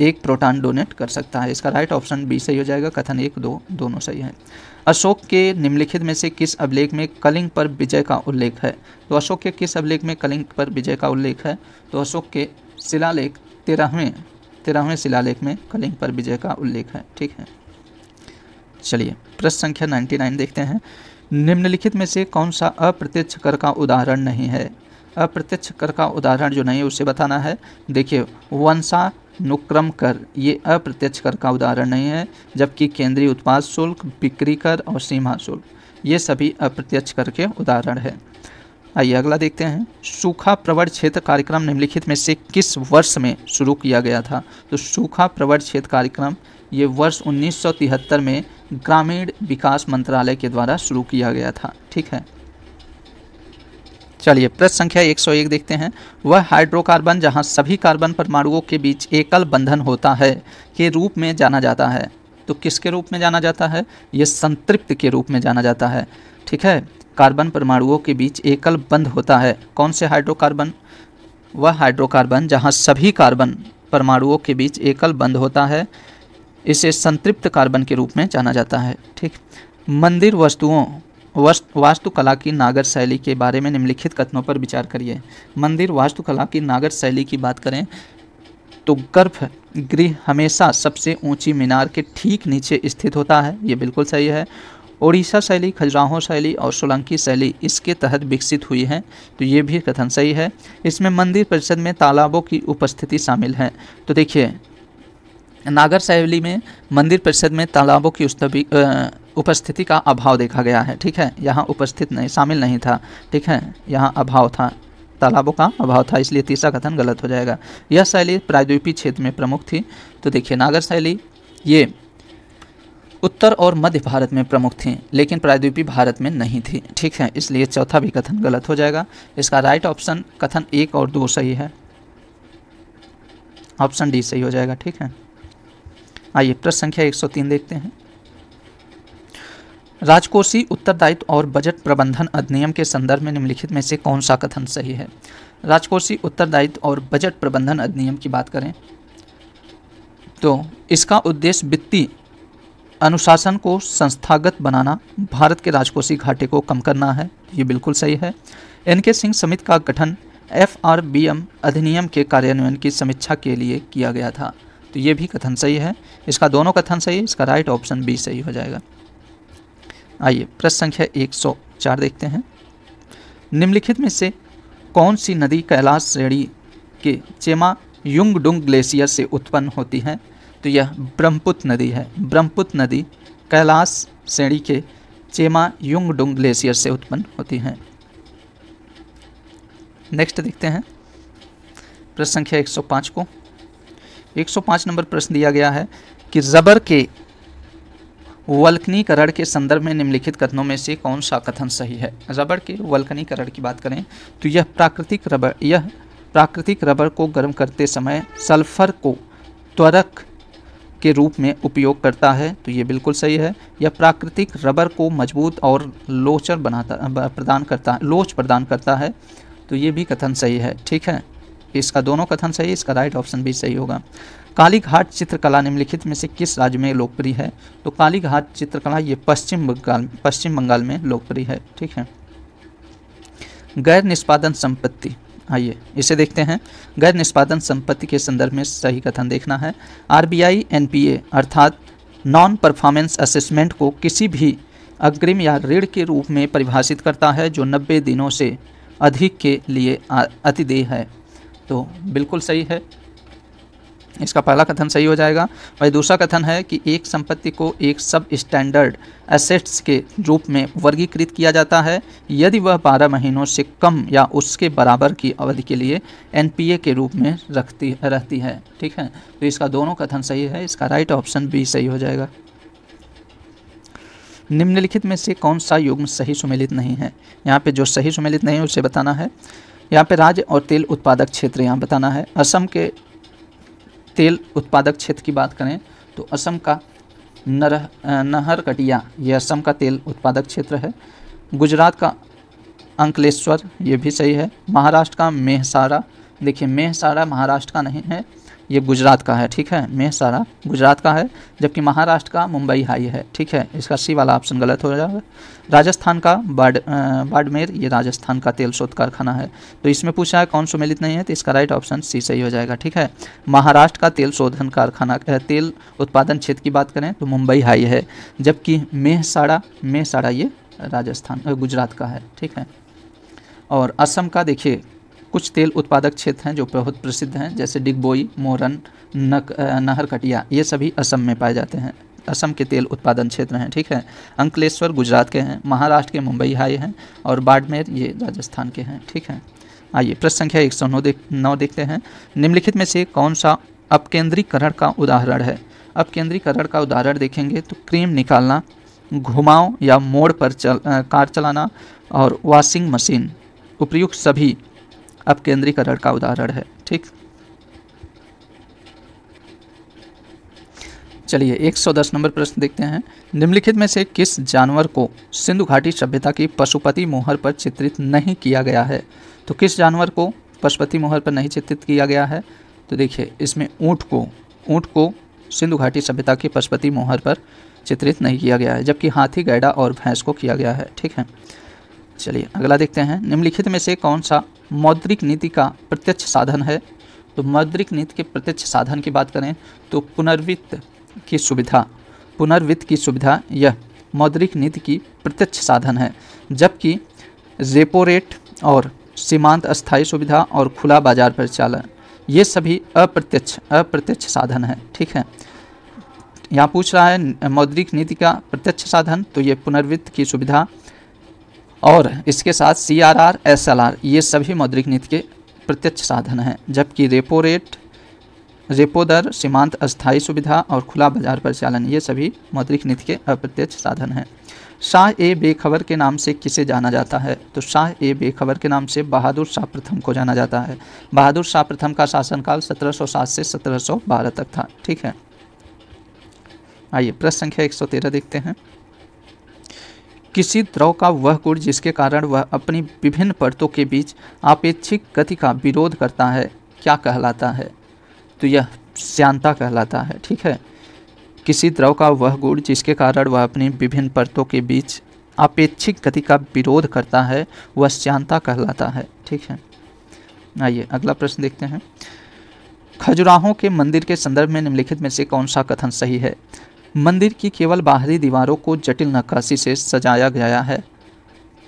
एक प्रोटान डोनेट कर सकता है इसका राइट ऑप्शन बी सही हो जाएगा कथन एक दो दोनों सही है अशोक के निम्नलिखित में से किस अभिलेख में कलिंग पर विजय का उल्लेख है तो अशोक के किस अभिलेख में कलिंग पर विजय का उल्लेख है तो अशोक के शिलालेख तेरहवें तेरहवें शिलालेख में कलिंग पर विजय का उल्लेख है ठीक है चलिए प्रश्न संख्या 99 देखते हैं निम्नलिखित में से कौन सा अप्रत्यक्ष कर का उदाहरण नहीं है अप्रत्यक्ष कर का उदाहरण जो नहीं है उसे बताना है देखिए वंशा नुक्रम कर ये अप्रत्यक्ष कर का उदाहरण नहीं है जबकि केंद्रीय उत्पाद शुल्क बिक्री कर और सीमा शुल्क ये सभी अप्रत्यक्ष कर के उदाहरण है आइए अगला देखते हैं सूखा प्रवर क्षेत्र कार्यक्रम निम्नलिखित में से किस वर्ष में शुरू किया गया था तो सूखा प्रवर क्षेत्र कार्यक्रम ये वर्ष 1973 में ग्रामीण विकास मंत्रालय के द्वारा शुरू किया गया था ठीक है चलिए प्रश्न संख्या 101 देखते हैं वह हाइड्रोकार्बन जहां सभी कार्बन परमाणुओं के बीच एकल बंधन होता है के रूप में जाना जाता है तो किसके रूप में जाना जाता है ये संतृप्त के रूप में जाना जाता है ठीक है कार्बन परमाणुओं के बीच एकल बंध होता है कौन से हाइड्रोकार्बन वह हाइड्रोकार्बन जहाँ सभी कार्बन परमाणुओं के बीच एकल बंध होता है इसे संतृप्त कार्बन के रूप में जाना जाता है ठीक मंदिर वस्तुओं वास्तुकला की नागर शैली के बारे में निम्नलिखित कथनों पर विचार करिए मंदिर वास्तुकला की नागर शैली की बात करें तो गर्भ गृह हमेशा सबसे ऊंची मीनार के ठीक नीचे स्थित होता है ये बिल्कुल सही है ओडिशा शैली खजुराहो शैली और सोलंकी शैली इसके तहत विकसित हुई है तो ये भी कथन सही है इसमें मंदिर परिषद में तालाबों की उपस्थिति शामिल है तो देखिए नागर शैली में मंदिर परिषद में तालाबों की उपस्थिति का अभाव देखा गया है ठीक है यहाँ उपस्थित नहीं शामिल नहीं था ठीक है यहाँ अभाव था तालाबों का अभाव था इसलिए तीसरा कथन गलत हो जाएगा यह शैली प्रायद्वीपीय क्षेत्र में प्रमुख थी तो देखिए नागर शैली ये उत्तर और मध्य भारत में प्रमुख थी लेकिन प्रायद्वीपीय भारत में नहीं थी ठीक है इसलिए चौथा भी कथन गलत हो जाएगा इसका राइट ऑप्शन कथन एक और दो सही है ऑप्शन डी सही हो जाएगा ठीक है आइए प्रश्न संख्या 103 देखते हैं राजकोषीय उत्तरदायित्व और बजट प्रबंधन अधिनियम के संदर्भ में निम्नलिखित में से कौन सा कथन सही है राजकोषीय उत्तरदायित्व और बजट प्रबंधन अधिनियम की बात करें तो इसका उद्देश्य वित्तीय अनुशासन को संस्थागत बनाना भारत के राजकोषीय घाटे को कम करना है ये बिल्कुल सही है एन के सिंह समिति का गठन एफ आर बी एम अधिनियम के कार्यान्वयन की समीक्षा के लिए किया गया था तो ये भी कथन सही है इसका दोनों कथन सही है इसका राइट ऑप्शन बी सही हो जाएगा आइए प्रश्न संख्या चार देखते हैं निम्नलिखित में से कौन सी नदी कैलाश श्रेणी के चेमा युंगडुंग ग्लेशियर से उत्पन्न होती है तो यह ब्रह्मपुत्र नदी है ब्रह्मपुत्र नदी कैलाश श्रेणी के चेमा युंगडुंग ग्लेशियर से उत्पन्न होती है नेक्स्ट देखते हैं प्रश्न संख्या 105 को 105 नंबर प्रश्न दिया गया है कि रबर के वल्कनीकरण के संदर्भ में निम्नलिखित कथनों में से कौन सा कथन सही है रबर के वल्कनीकरण की बात करें तो यह प्राकृतिक रबर यह प्राकृतिक रबर को गर्म करते समय सल्फर को त्वरक के रूप में उपयोग करता है तो ये बिल्कुल सही है यह प्राकृतिक रबर को मजबूत और लोचर बनाता प्रदान करता लोच प्रदान करता है तो ये भी कथन सही है ठीक है इसका दोनों कथन सही इसका राइट ऑप्शन भी सही होगा कालीघाट चित्रकला निम्नलिखित में से किस राज्य में लोकप्रिय है तो कालीघाट चित्रकला ये पश्चिम बंगाल पश्चिम बंगाल में लोकप्रिय है ठीक है गैर निष्पादन संपत्ति आइए इसे देखते हैं गैर निष्पादन संपत्ति के संदर्भ में सही कथन देखना है आरबीआई एनपीए अर्थात नॉन परफॉर्मेंस असेसमेंट को किसी भी अग्रिम या ऋण के रूप में परिभाषित करता है जो 90 दिनों से अधिक के लिए अतिदेय है तो बिल्कुल सही है इसका पहला कथन सही हो जाएगा वही दूसरा कथन है कि एक संपत्ति को एक सब स्टैंडर्ड एसेट्स के रूप में वर्गीकृत किया जाता है यदि वह बारह महीनों से कम या उसके बराबर की अवधि के लिए एनपीए के रूप में रखती रहती है ठीक है तो इसका दोनों कथन सही है इसका राइट ऑप्शन बी सही हो जाएगा निम्नलिखित में से कौन सा युग्म सही सुमिलित नहीं है यहाँ पे जो सही सुमिलित नहीं है उसे बताना है यहाँ पे राज्य और तेल उत्पादक क्षेत्र यहाँ बताना है असम के तेल उत्पादक क्षेत्र की बात करें तो असम का नरह नहर कटिया ये असम का तेल उत्पादक क्षेत्र है गुजरात का अंकलेश्वर ये भी सही है महाराष्ट्र का मेहसारा देखिए मेहसारा महाराष्ट्र का नहीं है ये गुजरात का है ठीक है मेह सारा गुजरात का है जबकि महाराष्ट्र का मुंबई हाई है ठीक है इसका सी वाला ऑप्शन गलत हो जाएगा राजस्थान का बाड बाडमेर ये राजस्थान का तेल शोध कारखाना है तो इसमें पूछा है कौन सुमेलित नहीं है तो इसका राइट ऑप्शन सी सही हो जाएगा ठीक है महाराष्ट्र का तेल शोधन कारखाना तेल उत्पादन क्षेत्र की बात करें तो मुंबई हाई है जबकि मेह साड़ा मेह साड़ा ये राजस्थान गुजरात का है ठीक है और असम का देखिए कुछ तेल उत्पादक क्षेत्र हैं जो बहुत प्रसिद्ध हैं जैसे डिगबोई मोरन नक नहरकटिया ये सभी असम में पाए जाते हैं असम के तेल उत्पादन क्षेत्र हैं ठीक है अंकलेश्वर गुजरात के हैं महाराष्ट्र के मुंबई हाई हैं और बाड़मेर ये राजस्थान के हैं ठीक है आइए प्रश्न संख्या एक सौ देख, नौ देखते हैं निम्नलिखित में से कौन सा अपकेंद्रीकरण का उदाहरण है अपकेंद्रीकरण का उदाहरण देखेंगे तो क्रीम निकालना घुमाव या मोड़ पर चल, आ, कार चलाना और वॉशिंग मशीन उपयुक्त सभी केंद्रीकरण का उदाहरण है ठीक चलिए 110 नंबर प्रश्न देखते हैं निम्नलिखित में से किस जानवर को सिंधु घाटी सभ्यता की पशुपति मोहर पर चित्रित नहीं किया गया है तो किस जानवर को पशुपति मोहर पर नहीं चित्रित किया गया है तो देखिए इसमें ऊँट को ऊँट को सिंधु घाटी सभ्यता की पशुपति मोहर पर चित्रित नहीं किया गया है जबकि हाथी गैडा और भैंस को किया गया है ठीक है चलिए अगला देखते हैं निम्नलिखित में से कौन सा मौद्रिक नीति का प्रत्यक्ष साधन है तो मौद्रिक नीति के प्रत्यक्ष साधन की बात करें तो पुनर्वित्त की सुविधा पुनर्वित्त की सुविधा यह मौद्रिक नीति की प्रत्यक्ष साधन है जबकि रेपो रेट और सीमांत अस्थायी सुविधा और खुला बाजार परिचालन ये सभी अप्रत्यक्ष अप्रत्यक्ष साधन है ठीक है यहाँ पूछ रहा है मौद्रिक नीति का प्रत्यक्ष साधन तो ये पुनर्वित्त की सुविधा और इसके साथ C R R S L R ये सभी मौद्रिक नीति के प्रत्यक्ष साधन हैं जबकि रेपो रेट रेपो दर सीमांत अस्थायी सुविधा और खुला बाजार परिचालन ये सभी मौद्रिक नीति के अप्रत्यक्ष साधन हैं शाह ए बेखबर के नाम से किसे जाना जाता है तो शाह ए बेखबर के नाम से बहादुर शाह प्रथम को जाना जाता है बहादुर शाह प्रथम का शासनकाल 1707 से 1712 तक था ठीक है आइए प्रश्न संख्या 113 देखते हैं किसी द्रव का वह गुण जिसके कारण वह अपनी विभिन्न परतों के बीच आपेक्षिक गति का विरोध करता है क्या कहलाता है तो यह श्यांता कहलाता है ठीक है किसी द्रव का वह गुण जिसके कारण वह अपनी विभिन्न परतों के बीच आपेक्षिक गति का विरोध करता है वह श्यांता कहलाता है ठीक है आइए अगला प्रश्न देखते हैं खजुराहों के मंदिर के संदर्भ में निम्नलिखित में से कौन सा कथन सही है मंदिर की केवल बाहरी दीवारों को जटिल नक्काशी से सजाया गया है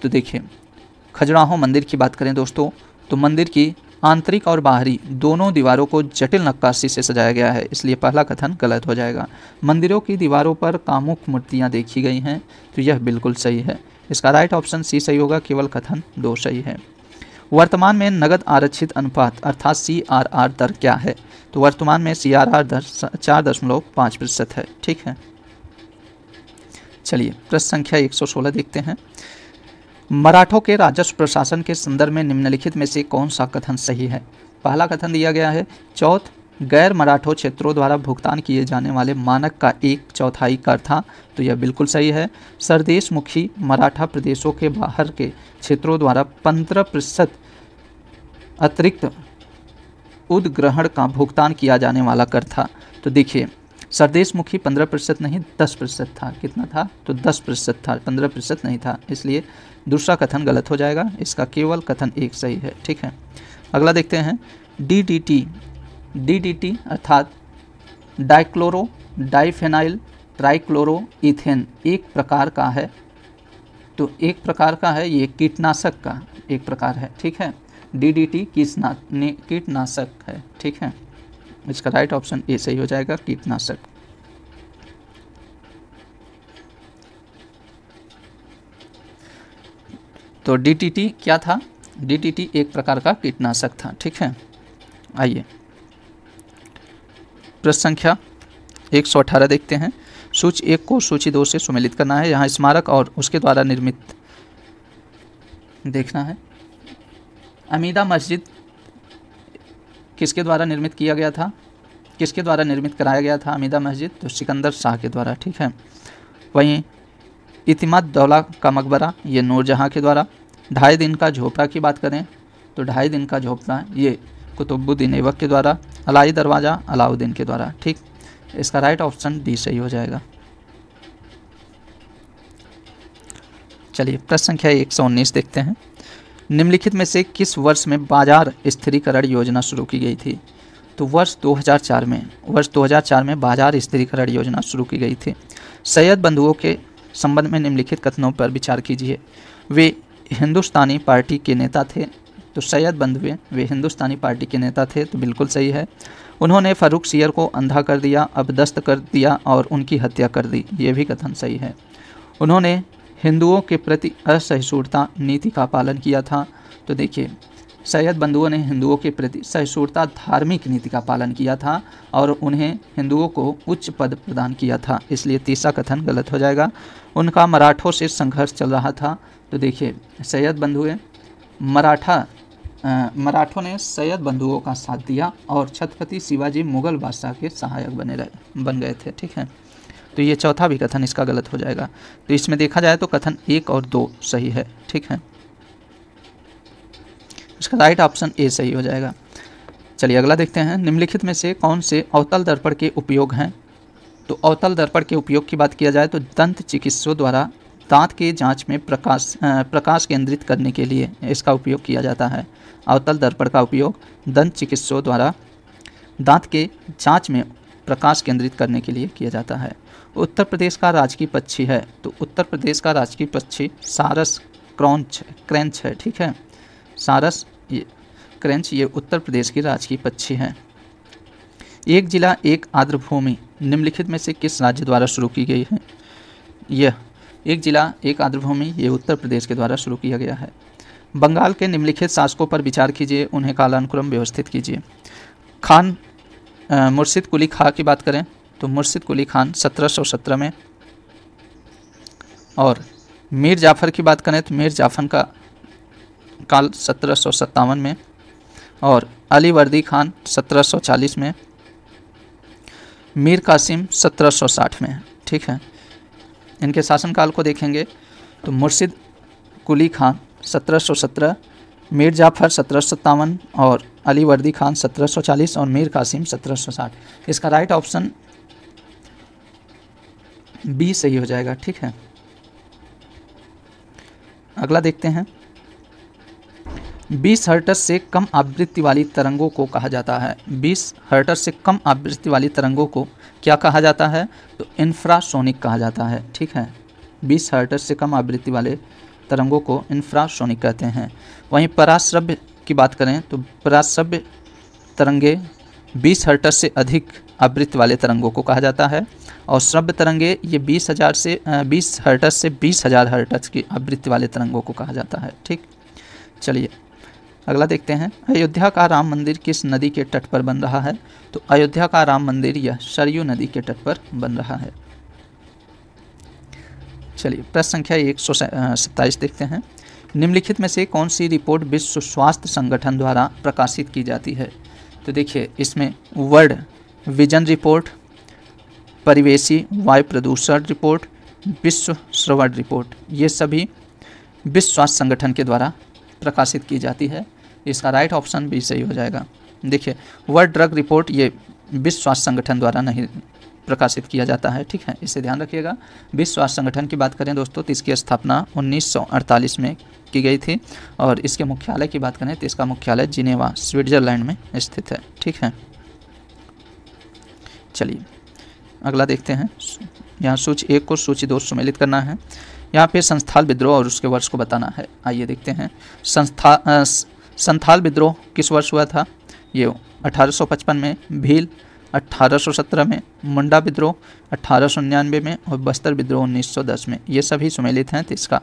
तो देखिए खजुराहो मंदिर की बात करें दोस्तों तो मंदिर की आंतरिक और बाहरी दोनों दीवारों को जटिल नक्काशी से सजाया गया है इसलिए पहला कथन गलत हो जाएगा मंदिरों की दीवारों पर कामुक मूर्तियाँ देखी गई हैं तो यह बिल्कुल सही है इसका राइट ऑप्शन सी सही होगा केवल कथन दो सही है वर्तमान में नगद आरक्षित अनुपात अर्थात सी आर आर दर क्या है तो वर्तमान में सी आर आर दर चार दशमलव पाँच प्रतिशत है ठीक है चलिए प्रश्न संख्या 116 देखते हैं मराठों के राजस्व प्रशासन के संदर्भ में निम्नलिखित में से कौन सा कथन सही है पहला कथन दिया गया है चौथ गैर मराठों क्षेत्रों द्वारा भुगतान किए जाने वाले मानक का एक चौथाई कर था तो यह बिल्कुल सही है सरदेश मुखी मराठा प्रदेशों के बाहर के क्षेत्रों द्वारा पंद्रह प्रतिशत अतिरिक्त उद्ग्रहण का भुगतान किया जाने वाला कर था तो देखिए सरदेश मुखी पंद्रह प्रतिशत नहीं दस प्रतिशत था कितना था तो दस प्रतिशत था पंद्रह प्रतिशत नहीं था इसलिए दूसरा कथन गलत हो जाएगा इसका केवल कथन एक सही है ठीक है अगला देखते हैं डी डी टी डीडीटी अर्थात डाइक्लोरो डाइफेनाइल ट्राइक्लोरो इथेन एक प्रकार का है तो एक प्रकार का है ये कीटनाशक का एक प्रकार है ठीक है डीडीटी टी कीटनाशक है ठीक है इसका राइट ऑप्शन ए सही हो जाएगा कीटनाशक तो टी क्या था टी एक प्रकार का कीटनाशक था ठीक है आइए प्रश्न संख्या एक सौ अठारह देखते हैं सूची एक को सूची दो से सुमेलित करना है यहाँ स्मारक और उसके द्वारा निर्मित देखना है अमीदा मस्जिद किसके द्वारा निर्मित किया गया था किसके द्वारा निर्मित कराया गया था अमीदा मस्जिद तो सिकंदर शाह के द्वारा ठीक है वहीं इतिमाद दौला का मकबरा ये नूरजहाँ के द्वारा ढाई दिन का झोपड़ा की बात करें तो ढाई दिन का झोपड़ा ये कुतुबुद्दीन ऐबक के द्वारा अलाई दरवाज़ा अलाउद्दीन के द्वारा ठीक इसका राइट ऑप्शन डी सही हो जाएगा चलिए प्रश्न संख्या एक सौ उन्नीस देखते हैं निम्नलिखित में से किस वर्ष में बाजार स्थिरीकरण योजना शुरू की गई थी तो वर्ष 2004 में वर्ष 2004 में बाजार स्थिरीकरण योजना शुरू की गई थी सैयद बंधुओं के संबंध में निम्नलिखित कथनों पर विचार कीजिए वे हिंदुस्तानी पार्टी के नेता थे तो सैयद बंदवे वे हिंदुस्तानी पार्टी के नेता थे तो बिल्कुल सही है उन्होंने फ़ारूक सियर को अंधा कर दिया अबदस्त कर दिया और उनकी हत्या कर दी ये भी कथन सही है उन्होंने हिंदुओं के प्रति असहिष्णुता नीति का पालन किया था तो देखिए सैयद बंधुओं ने हिंदुओं के प्रति सहिष्णुता धार्मिक नीति का पालन किया था और उन्हें हिंदुओं को उच्च पद प्रदान किया था इसलिए तीसरा कथन गलत हो जाएगा उनका मराठों से संघर्ष चल रहा था तो देखिए सैयद बंधुए मराठा मराठों ने सैयद बंधुओं का साथ दिया और छत्रपति शिवाजी मुगल बादशाह के सहायक बने रहे बन गए थे ठीक है तो ये चौथा भी कथन इसका गलत हो जाएगा तो इसमें देखा जाए तो कथन एक और दो सही है ठीक है इसका राइट ऑप्शन ए सही हो जाएगा चलिए अगला देखते हैं निम्नलिखित में से कौन से अवतल दर्पण के उपयोग हैं तो अवतल दर्पण के उपयोग की बात किया जाए तो दंत चिकित्सों द्वारा दांत के जांच में प्रकाश प्रकाश केंद्रित करने के लिए इसका उपयोग किया जाता है अवतल दर्पण का उपयोग दंत चिकित्सकों द्वारा दांत के जांच में प्रकाश केंद्रित करने के लिए किया जाता है उत्तर प्रदेश का राजकीय पक्षी है तो उत्तर प्रदेश का राजकीय पक्षी सारस क्रॉन्च क्रेंच है ठीक है सारस ये क्रेंच ये उत्तर प्रदेश की राजकीय पक्षी है एक जिला एक आर्द्र भूमि निम्नलिखित में से किस राज्य द्वारा शुरू की गई है यह एक जिला एक आर्द्र भूमि ये उत्तर प्रदेश के द्वारा शुरू किया गया है बंगाल के निम्नलिखित शासकों पर विचार कीजिए उन्हें कालानुक्रम व्यवस्थित कीजिए खान मुर्शिद कुली खां की बात करें तो मुर्शिद कुली खान सत्रह में और मीर जाफ़र की बात करें तो मीर जाफ़र का काल सत्रह में और अली वर्दी खान 1740 में मीर कासिम 1760 में ठीक है इनके शासनकाल को देखेंगे तो मुर्शिद कुली खान 1717 मीर जाफ़र सत्रह और अली वर्दी खान 1740 और मीर कासिम 1760 इसका राइट ऑप्शन बी सही हो जाएगा ठीक है अगला देखते हैं बीस हर्टर से कम आवृत्ति वाली तरंगों को कहा जाता है बीस हर्टर से कम आवृत्ति वाली तरंगों को क्या कहा जाता है तो इंफ्रासोनिक कहा जाता है ठीक है बीस हर्टर से कम आवृत्ति वाले तरंगों को इंफ्रासोनिक कहते हैं वहीं पराश्रव्य की बात करें तो पराश्रव्य तरंगे 20 हर्टस से अधिक आवृत्ति वाले तरंगों को कहा जाता है और श्रव्य तरंगे ये 20,000 से 20 हर्टस से 20,000 हर्टस की आवृत्ति वाले तरंगों को कहा जाता है ठीक चलिए अगला देखते हैं अयोध्या का राम मंदिर किस नदी के तट पर बन रहा है तो अयोध्या का राम मंदिर यह सरयू नदी के तट पर बन रहा है चलिए प्रश्न संख्या एक सौ सत्ताईस देखते हैं निम्नलिखित में से कौन सी रिपोर्ट विश्व स्वास्थ्य संगठन द्वारा प्रकाशित की जाती है तो देखिए इसमें वर्ल्ड विजन रिपोर्ट परिवेशी वायु प्रदूषण रिपोर्ट विश्व श्रवण रिपोर्ट ये सभी विश्व स्वास्थ्य संगठन के द्वारा प्रकाशित की जाती है इसका राइट ऑप्शन भी सही हो जाएगा देखिए वर्ल्ड ड्रग रिपोर्ट ये विश्व स्वास्थ्य संगठन द्वारा नहीं प्रकाशित किया जाता है ठीक है इसे ध्यान रखिएगा विश्व स्वास्थ्य संगठन की बात करें दोस्तों तो इसकी स्थापना 1948 में की गई थी और इसके मुख्यालय की बात करें तो इसका मुख्यालय जिनेवा स्विट्जरलैंड में स्थित है ठीक है चलिए अगला देखते हैं यहाँ सूची एक को सूची दो सम्मिलित करना है यहाँ पे संस्थाल विद्रोह और उसके वर्ष को बताना है आइए देखते हैं संस्था संथाल विद्रोह किस वर्ष हुआ था ये 1855 में भील 1817 में मुंडा विद्रोह अट्ठारह में और बस्तर विद्रोह 1910 में ये सभी सुमेलित हैं तो इसका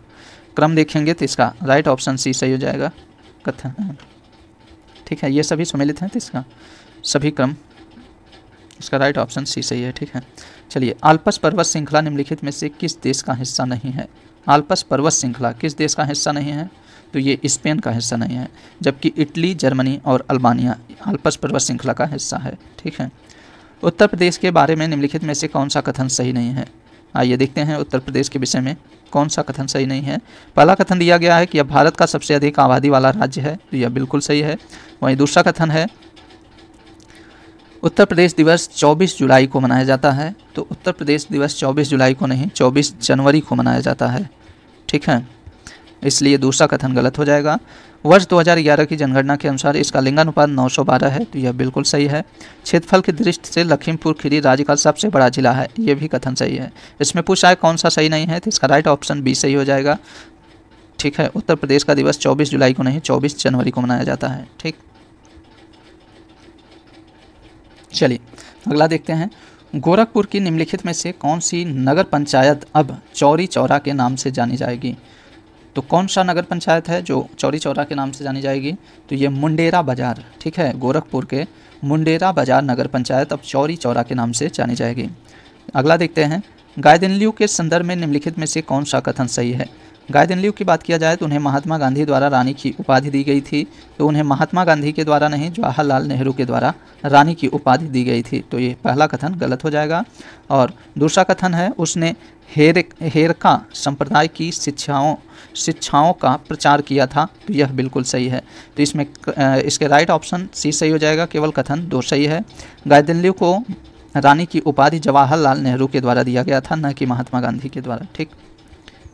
क्रम देखेंगे तो इसका राइट ऑप्शन सी सही हो जाएगा कथन ठीक है ये सभी सुमेलित हैं तो इसका सभी क्रम इसका राइट ऑप्शन सी सही है ठीक है चलिए आल्पस पर्वत श्रृंखला निम्नलिखित में से किस देश का हिस्सा नहीं है आल्पस पर्वत श्रृंखला किस देश का हिस्सा नहीं है तो ये स्पेन का हिस्सा नहीं है जबकि इटली जर्मनी और अल्बानिया आल्पस पर्वत श्रृंखला का हिस्सा है ठीक है उत्तर प्रदेश के बारे में निम्नलिखित में से कौन सा कथन सही नहीं है आइए देखते हैं उत्तर प्रदेश के विषय में कौन सा कथन सही नहीं है पहला कथन दिया गया है कि यह भारत का सबसे अधिक आबादी वाला राज्य है तो यह बिल्कुल सही है वहीं दूसरा कथन है उत्तर प्रदेश दिवस 24 जुलाई को मनाया जाता है तो उत्तर प्रदेश दिवस 24 जुलाई को नहीं 24 जनवरी को मनाया जाता है ठीक है इसलिए दूसरा कथन गलत हो जाएगा वर्ष 2011 की जनगणना के अनुसार इसका लिंगानुपात 912 है तो यह बिल्कुल सही है क्षेत्रफल की दृष्टि से लखीमपुर खीरी राज्य का सबसे बड़ा जिला है ये भी कथन सही है इसमें पूछा है कौन सा सही नहीं है तो इसका राइट ऑप्शन बी सही हो जाएगा ठीक है उत्तर प्रदेश का दिवस चौबीस जुलाई को नहीं चौबीस जनवरी को मनाया जाता है ठीक चलिए अगला देखते हैं गोरखपुर की निम्नलिखित में से कौन सी नगर पंचायत अब चौरी चौरा के नाम से जानी जाएगी तो कौन सा नगर पंचायत है जो चौरी चौरा के नाम से जानी जाएगी तो ये मुंडेरा बाजार ठीक है गोरखपुर के मुंडेरा बाजार नगर पंचायत अब चौरी चौरा के नाम से जानी जाएगी अगला देखते हैं गायदिनलियू के संदर्भ में निम्नलिखित में से कौन सा कथन सही है गायदिनलियू की बात किया जाए तो उन्हें महात्मा गांधी द्वारा रानी की उपाधि दी गई थी तो उन्हें महात्मा गांधी के द्वारा नहीं जवाहरलाल नेहरू के द्वारा रानी की उपाधि दी गई थी तो ये पहला कथन गलत हो जाएगा और दूसरा कथन है उसने हेर हेरका संप्रदाय की शिक्षाओं शिक्षाओं का प्रचार किया था तो यह बिल्कुल सही है तो इसमें इसके राइट ऑप्शन सी सही हो जाएगा केवल कथन दो सही है गायदिल्ली को रानी की उपाधि जवाहरलाल नेहरू के द्वारा दिया गया था न कि महात्मा गांधी के द्वारा ठीक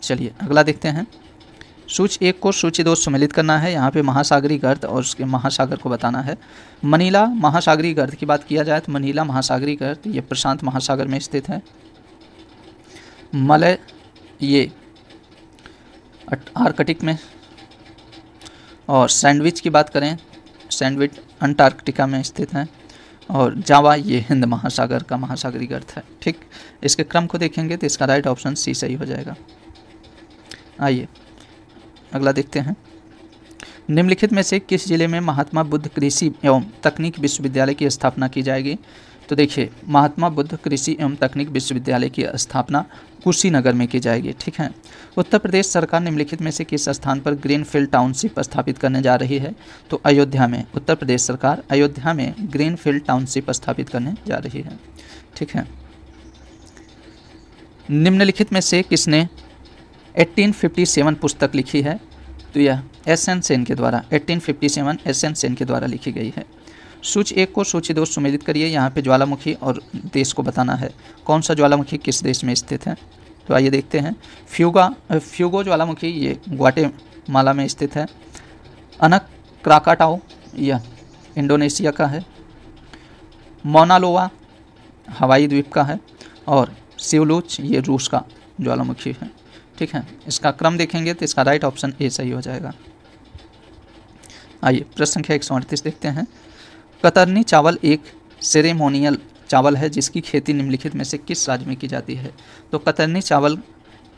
चलिए अगला देखते हैं सूच एक को सूची दो सम्मिलित करना है यहाँ पे महासागरी गर्द और उसके महासागर को बताना है मनीला महासागरी गर्द की बात किया जाए तो मनीला महासागरी गर्द ये प्रशांत महासागर में स्थित है है ये आर्कटिक में और सैंडविच की बात करें सैंडविच अंटार्कटिका में स्थित हैं और जावा ये हिंद महासागर का महासागरी गर्थ है ठीक इसके क्रम को देखेंगे तो इसका राइट ऑप्शन सी सही हो जाएगा आइए अगला देखते हैं निम्नलिखित में से किस जिले में महात्मा बुद्ध कृषि एवं तकनीक विश्वविद्यालय की स्थापना की जाएगी तो देखिए महात्मा बुद्ध कृषि एवं तकनीक विश्वविद्यालय की स्थापना कुशीनगर में की जाएगी ठीक है उत्तर प्रदेश सरकार निम्नलिखित में से किस स्थान पर ग्रीनफील्ड टाउनशिप स्थापित करने जा रही है तो अयोध्या में उत्तर प्रदेश सरकार अयोध्या में ग्रीनफील्ड टाउनशिप स्थापित करने जा रही है ठीक है निम्नलिखित में से किसने 1857 पुस्तक लिखी है तो यह एस एन सेन के द्वारा 1857 एस एन सेन के द्वारा लिखी गई है सूच एक को सूच दो सुमेलित करिए यहाँ पे ज्वालामुखी और देश को बताना है कौन सा ज्वालामुखी किस देश में स्थित है तो आइए देखते हैं फ्यूगा फ्यूगो ज्वालामुखी ये ग्वाटे माला में स्थित है अनक क्राकाटाओ यह इंडोनेशिया का है मोनालोवा हवाई द्वीप का है और सिवलूच ये रूस का ज्वालामुखी है ठीक है इसका क्रम देखेंगे तो इसका राइट ऑप्शन ए सही हो जाएगा आइए प्रश्न संख्या एक देखते हैं कतरनी चावल एक सेरेमोनियल चावल है जिसकी खेती निम्नलिखित में से किस राज्य में की जाती है तो कतरनी चावल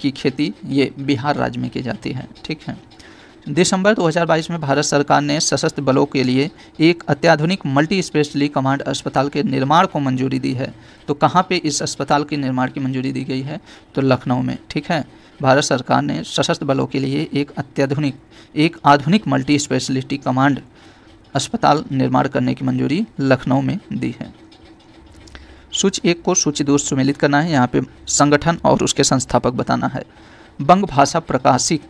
की खेती ये बिहार राज्य में की जाती है ठीक है दिसंबर 2022 में भारत सरकार ने सशस्त्र बलों के लिए एक अत्याधुनिक मल्टी स्पेशली कमांड अस्पताल के निर्माण को मंजूरी दी है तो कहाँ पे इस अस्पताल के निर्माण की मंजूरी दी गई है तो लखनऊ में ठीक है भारत सरकार ने सशस्त्र बलों के लिए एक अत्याधुनिक एक आधुनिक मल्टी स्पेशलिटी कमांड अस्पताल निर्माण करने की मंजूरी लखनऊ में दी है सूची एक को सूची दो सुमेलित करना है यहाँ पे संगठन और उसके संस्थापक बताना है बंग भाषा प्रकाशिक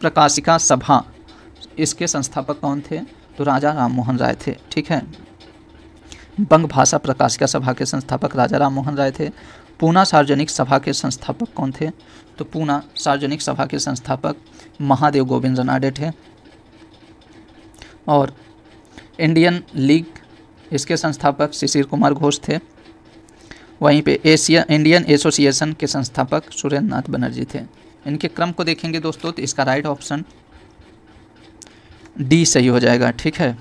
प्रकाशिका सभा इसके संस्थापक कौन थे तो राजा राम मोहन राय थे ठीक है बंग भाषा प्रकाशिका सभा के संस्थापक राजा राम मोहन राय थे पूना सार्वजनिक सभा के संस्थापक कौन थे तो पूना सार्वजनिक सभा के संस्थापक महादेव गोविंद रनाडे थे और इंडियन लीग इसके संस्थापक शिशिर कुमार घोष थे वहीं पे एशिया इंडियन एसोसिएशन के संस्थापक सुरेंद्र नाथ बनर्जी थे इनके क्रम को देखेंगे दोस्तों तो इसका राइट ऑप्शन डी सही हो जाएगा ठीक है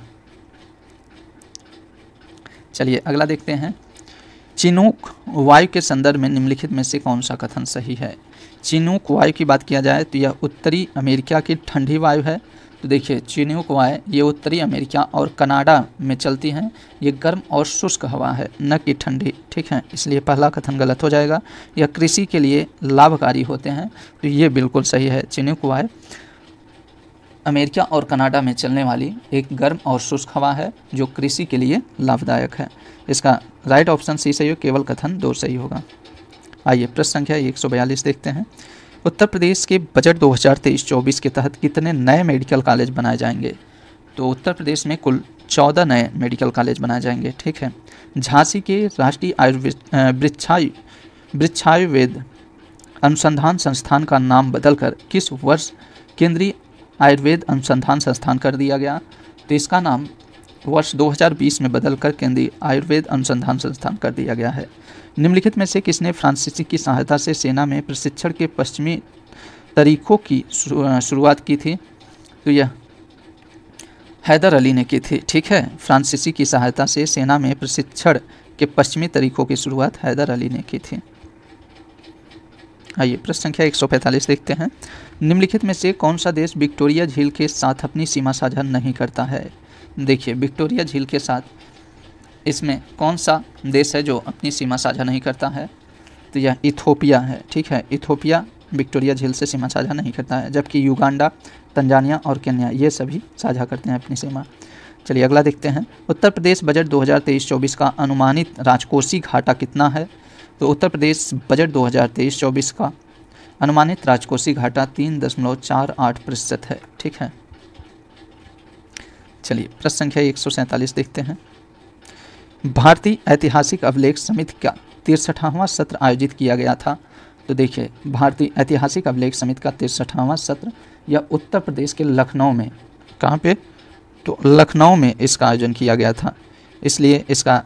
चलिए अगला देखते हैं चिनूक वायु के संदर्भ में निम्नलिखित में से कौन सा कथन सही है चिनूक वायु की बात किया जाए तो यह उत्तरी अमेरिका की ठंडी वायु है तो देखिए चीनियों आए ये उत्तरी अमेरिका और कनाडा में चलती हैं ये गर्म और शुष्क हवा है न कि ठंडी ठीक है इसलिए पहला कथन गलत हो जाएगा यह कृषि के लिए लाभकारी होते हैं तो ये बिल्कुल सही है चीनियों आए अमेरिका और कनाडा में चलने वाली एक गर्म और शुष्क हवा है जो कृषि के लिए लाभदायक है इसका राइट ऑप्शन सी सही हो केवल कथन दो सही होगा आइए प्रश्न संख्या एक देखते हैं उत्तर प्रदेश के बजट 2023-24 के तहत कितने नए मेडिकल कॉलेज बनाए जाएंगे तो उत्तर प्रदेश में कुल चौदह नए मेडिकल कॉलेज बनाए जाएंगे ठीक है झांसी के राष्ट्रीय आयुर्वेद वृक्षायुर्वेद अनुसंधान संस्थान का नाम बदलकर किस वर्ष केंद्रीय आयुर्वेद अनुसंधान संस्थान कर दिया गया तो इसका नाम वर्ष 2020 में बदलकर केंद्रीय आयुर्वेद अनुसंधान संस्थान कर दिया गया है निम्नलिखित में से किसने फ्रांसीसी की सहायता से सेना में प्रशिक्षण के पश्चिमी तरीकों की शुरुआत की थी तो यह हैदर अली ने की थी ठीक है फ्रांसीसी की सहायता से सेना में प्रशिक्षण के पश्चिमी तरीकों की शुरुआत हैदर अली ने की थी आइए प्रश्न संख्या 145 देखते हैं निम्नलिखित में से कौन सा देश विक्टोरिया झील के साथ अपनी सीमा साझा नहीं करता है देखिए विक्टोरिया झील के साथ इसमें कौन सा देश है जो अपनी सीमा साझा नहीं करता है तो यह इथोपिया है ठीक है इथोपिया विक्टोरिया झील से सीमा साझा नहीं करता है जबकि युगांडा तंजानिया और केन्या ये सभी साझा करते हैं अपनी सीमा चलिए अगला देखते हैं उत्तर प्रदेश बजट 2023-24 का अनुमानित राजकोषीय घाटा कितना है तो उत्तर प्रदेश बजट 2023-24 का अनुमानित राजकोषीय घाटा तीन दशमलव चार आठ प्रतिशत है ठीक है चलिए प्रश्न संख्या एक देखते हैं भारतीय ऐतिहासिक अभिलेख समिति का तिरसठवां सत्र आयोजित किया गया था तो देखिए भारतीय ऐतिहासिक अभिलेख समिति का तिरसठवां सत्र या उत्तर प्रदेश के लखनऊ में कहाँ पे तो लखनऊ में इसका आयोजन किया गया था इसलिए इसका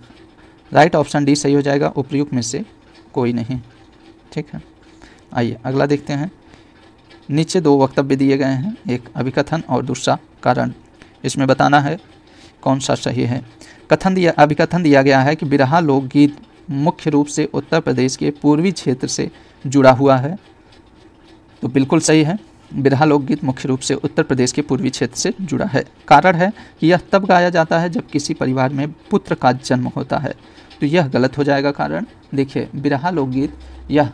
राइट ऑप्शन डी सही हो जाएगा उपयुक्त में से कोई नहीं ठीक है आइए अगला देखते हैं नीचे दो वक्तव्य दिए गए हैं एक अभिकथन और दूसरा कारण इसमें बताना है कौन सा सही है कथन दिया अभी कथन दिया गया है कि बिरहा लोकगीत मुख्य रूप से उत्तर प्रदेश के पूर्वी क्षेत्र से जुड़ा हुआ है तो बिल्कुल सही है बिरहा लोकगीत मुख्य रूप से उत्तर प्रदेश के पूर्वी क्षेत्र से जुड़ा है कारण है कि यह तब गाया जाता है जब किसी परिवार में पुत्र का जन्म होता है तो यह गलत हो जाएगा कारण देखिए बिरहा लोकगीत यह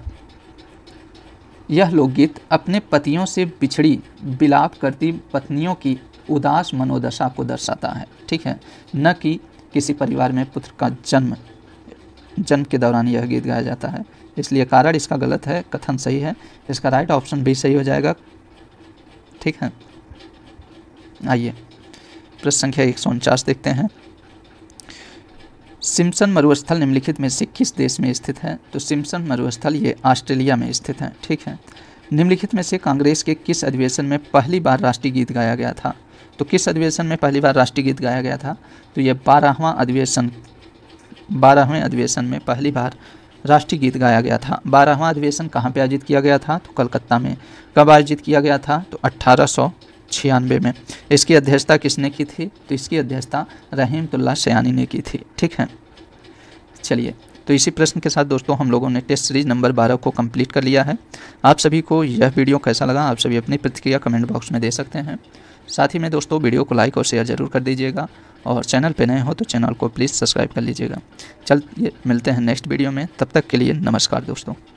यह लोकगीत अपने पतियों से बिछड़ी बिलाप करती पत्नियों की उदास मनोदशा को दर्शाता है ठीक है न कि किसी परिवार में पुत्र का जन्म जन्म के दौरान यह गीत गाया जाता है इसलिए कारण इसका गलत है कथन सही है इसका राइट ऑप्शन भी सही हो जाएगा ठीक है आइए प्रश्न संख्या एक देखते हैं सिम्सन मरुस्थल निम्नलिखित में से किस देश में स्थित है तो सिम्सन मरुस्थल ये ऑस्ट्रेलिया में स्थित है ठीक है निम्नलिखित में से कांग्रेस के किस अधिवेशन में पहली बार राष्ट्रीय गीत गाया गया था तो किस अधिवेशन में पहली बार राष्ट्रीय गीत गाया गया था तो यह बारहवां अधिवेशन बारहवें अधिवेशन में पहली बार राष्ट्रीय गीत गाया गया था बारहवां अधिवेशन कहाँ पर आयोजित किया गया था तो कलकत्ता में कब आयोजित किया गया था तो अट्ठारह छियानवे में इसकी अध्यक्षता किसने की थी तो इसकी अध्यक्षता रहीमतुल्ला सयानी ने की थी ठीक है चलिए तो इसी प्रश्न के साथ दोस्तों हम लोगों ने टेस्ट सीरीज नंबर 12 को कंप्लीट कर लिया है आप सभी को यह वीडियो कैसा लगा आप सभी अपनी प्रतिक्रिया कमेंट बॉक्स में दे सकते हैं साथ ही में दोस्तों वीडियो को लाइक और शेयर ज़रूर कर दीजिएगा और चैनल पर नए हो तो चैनल को प्लीज़ सब्सक्राइब कर लीजिएगा चल मिलते हैं नेक्स्ट वीडियो में तब तक के लिए नमस्कार दोस्तों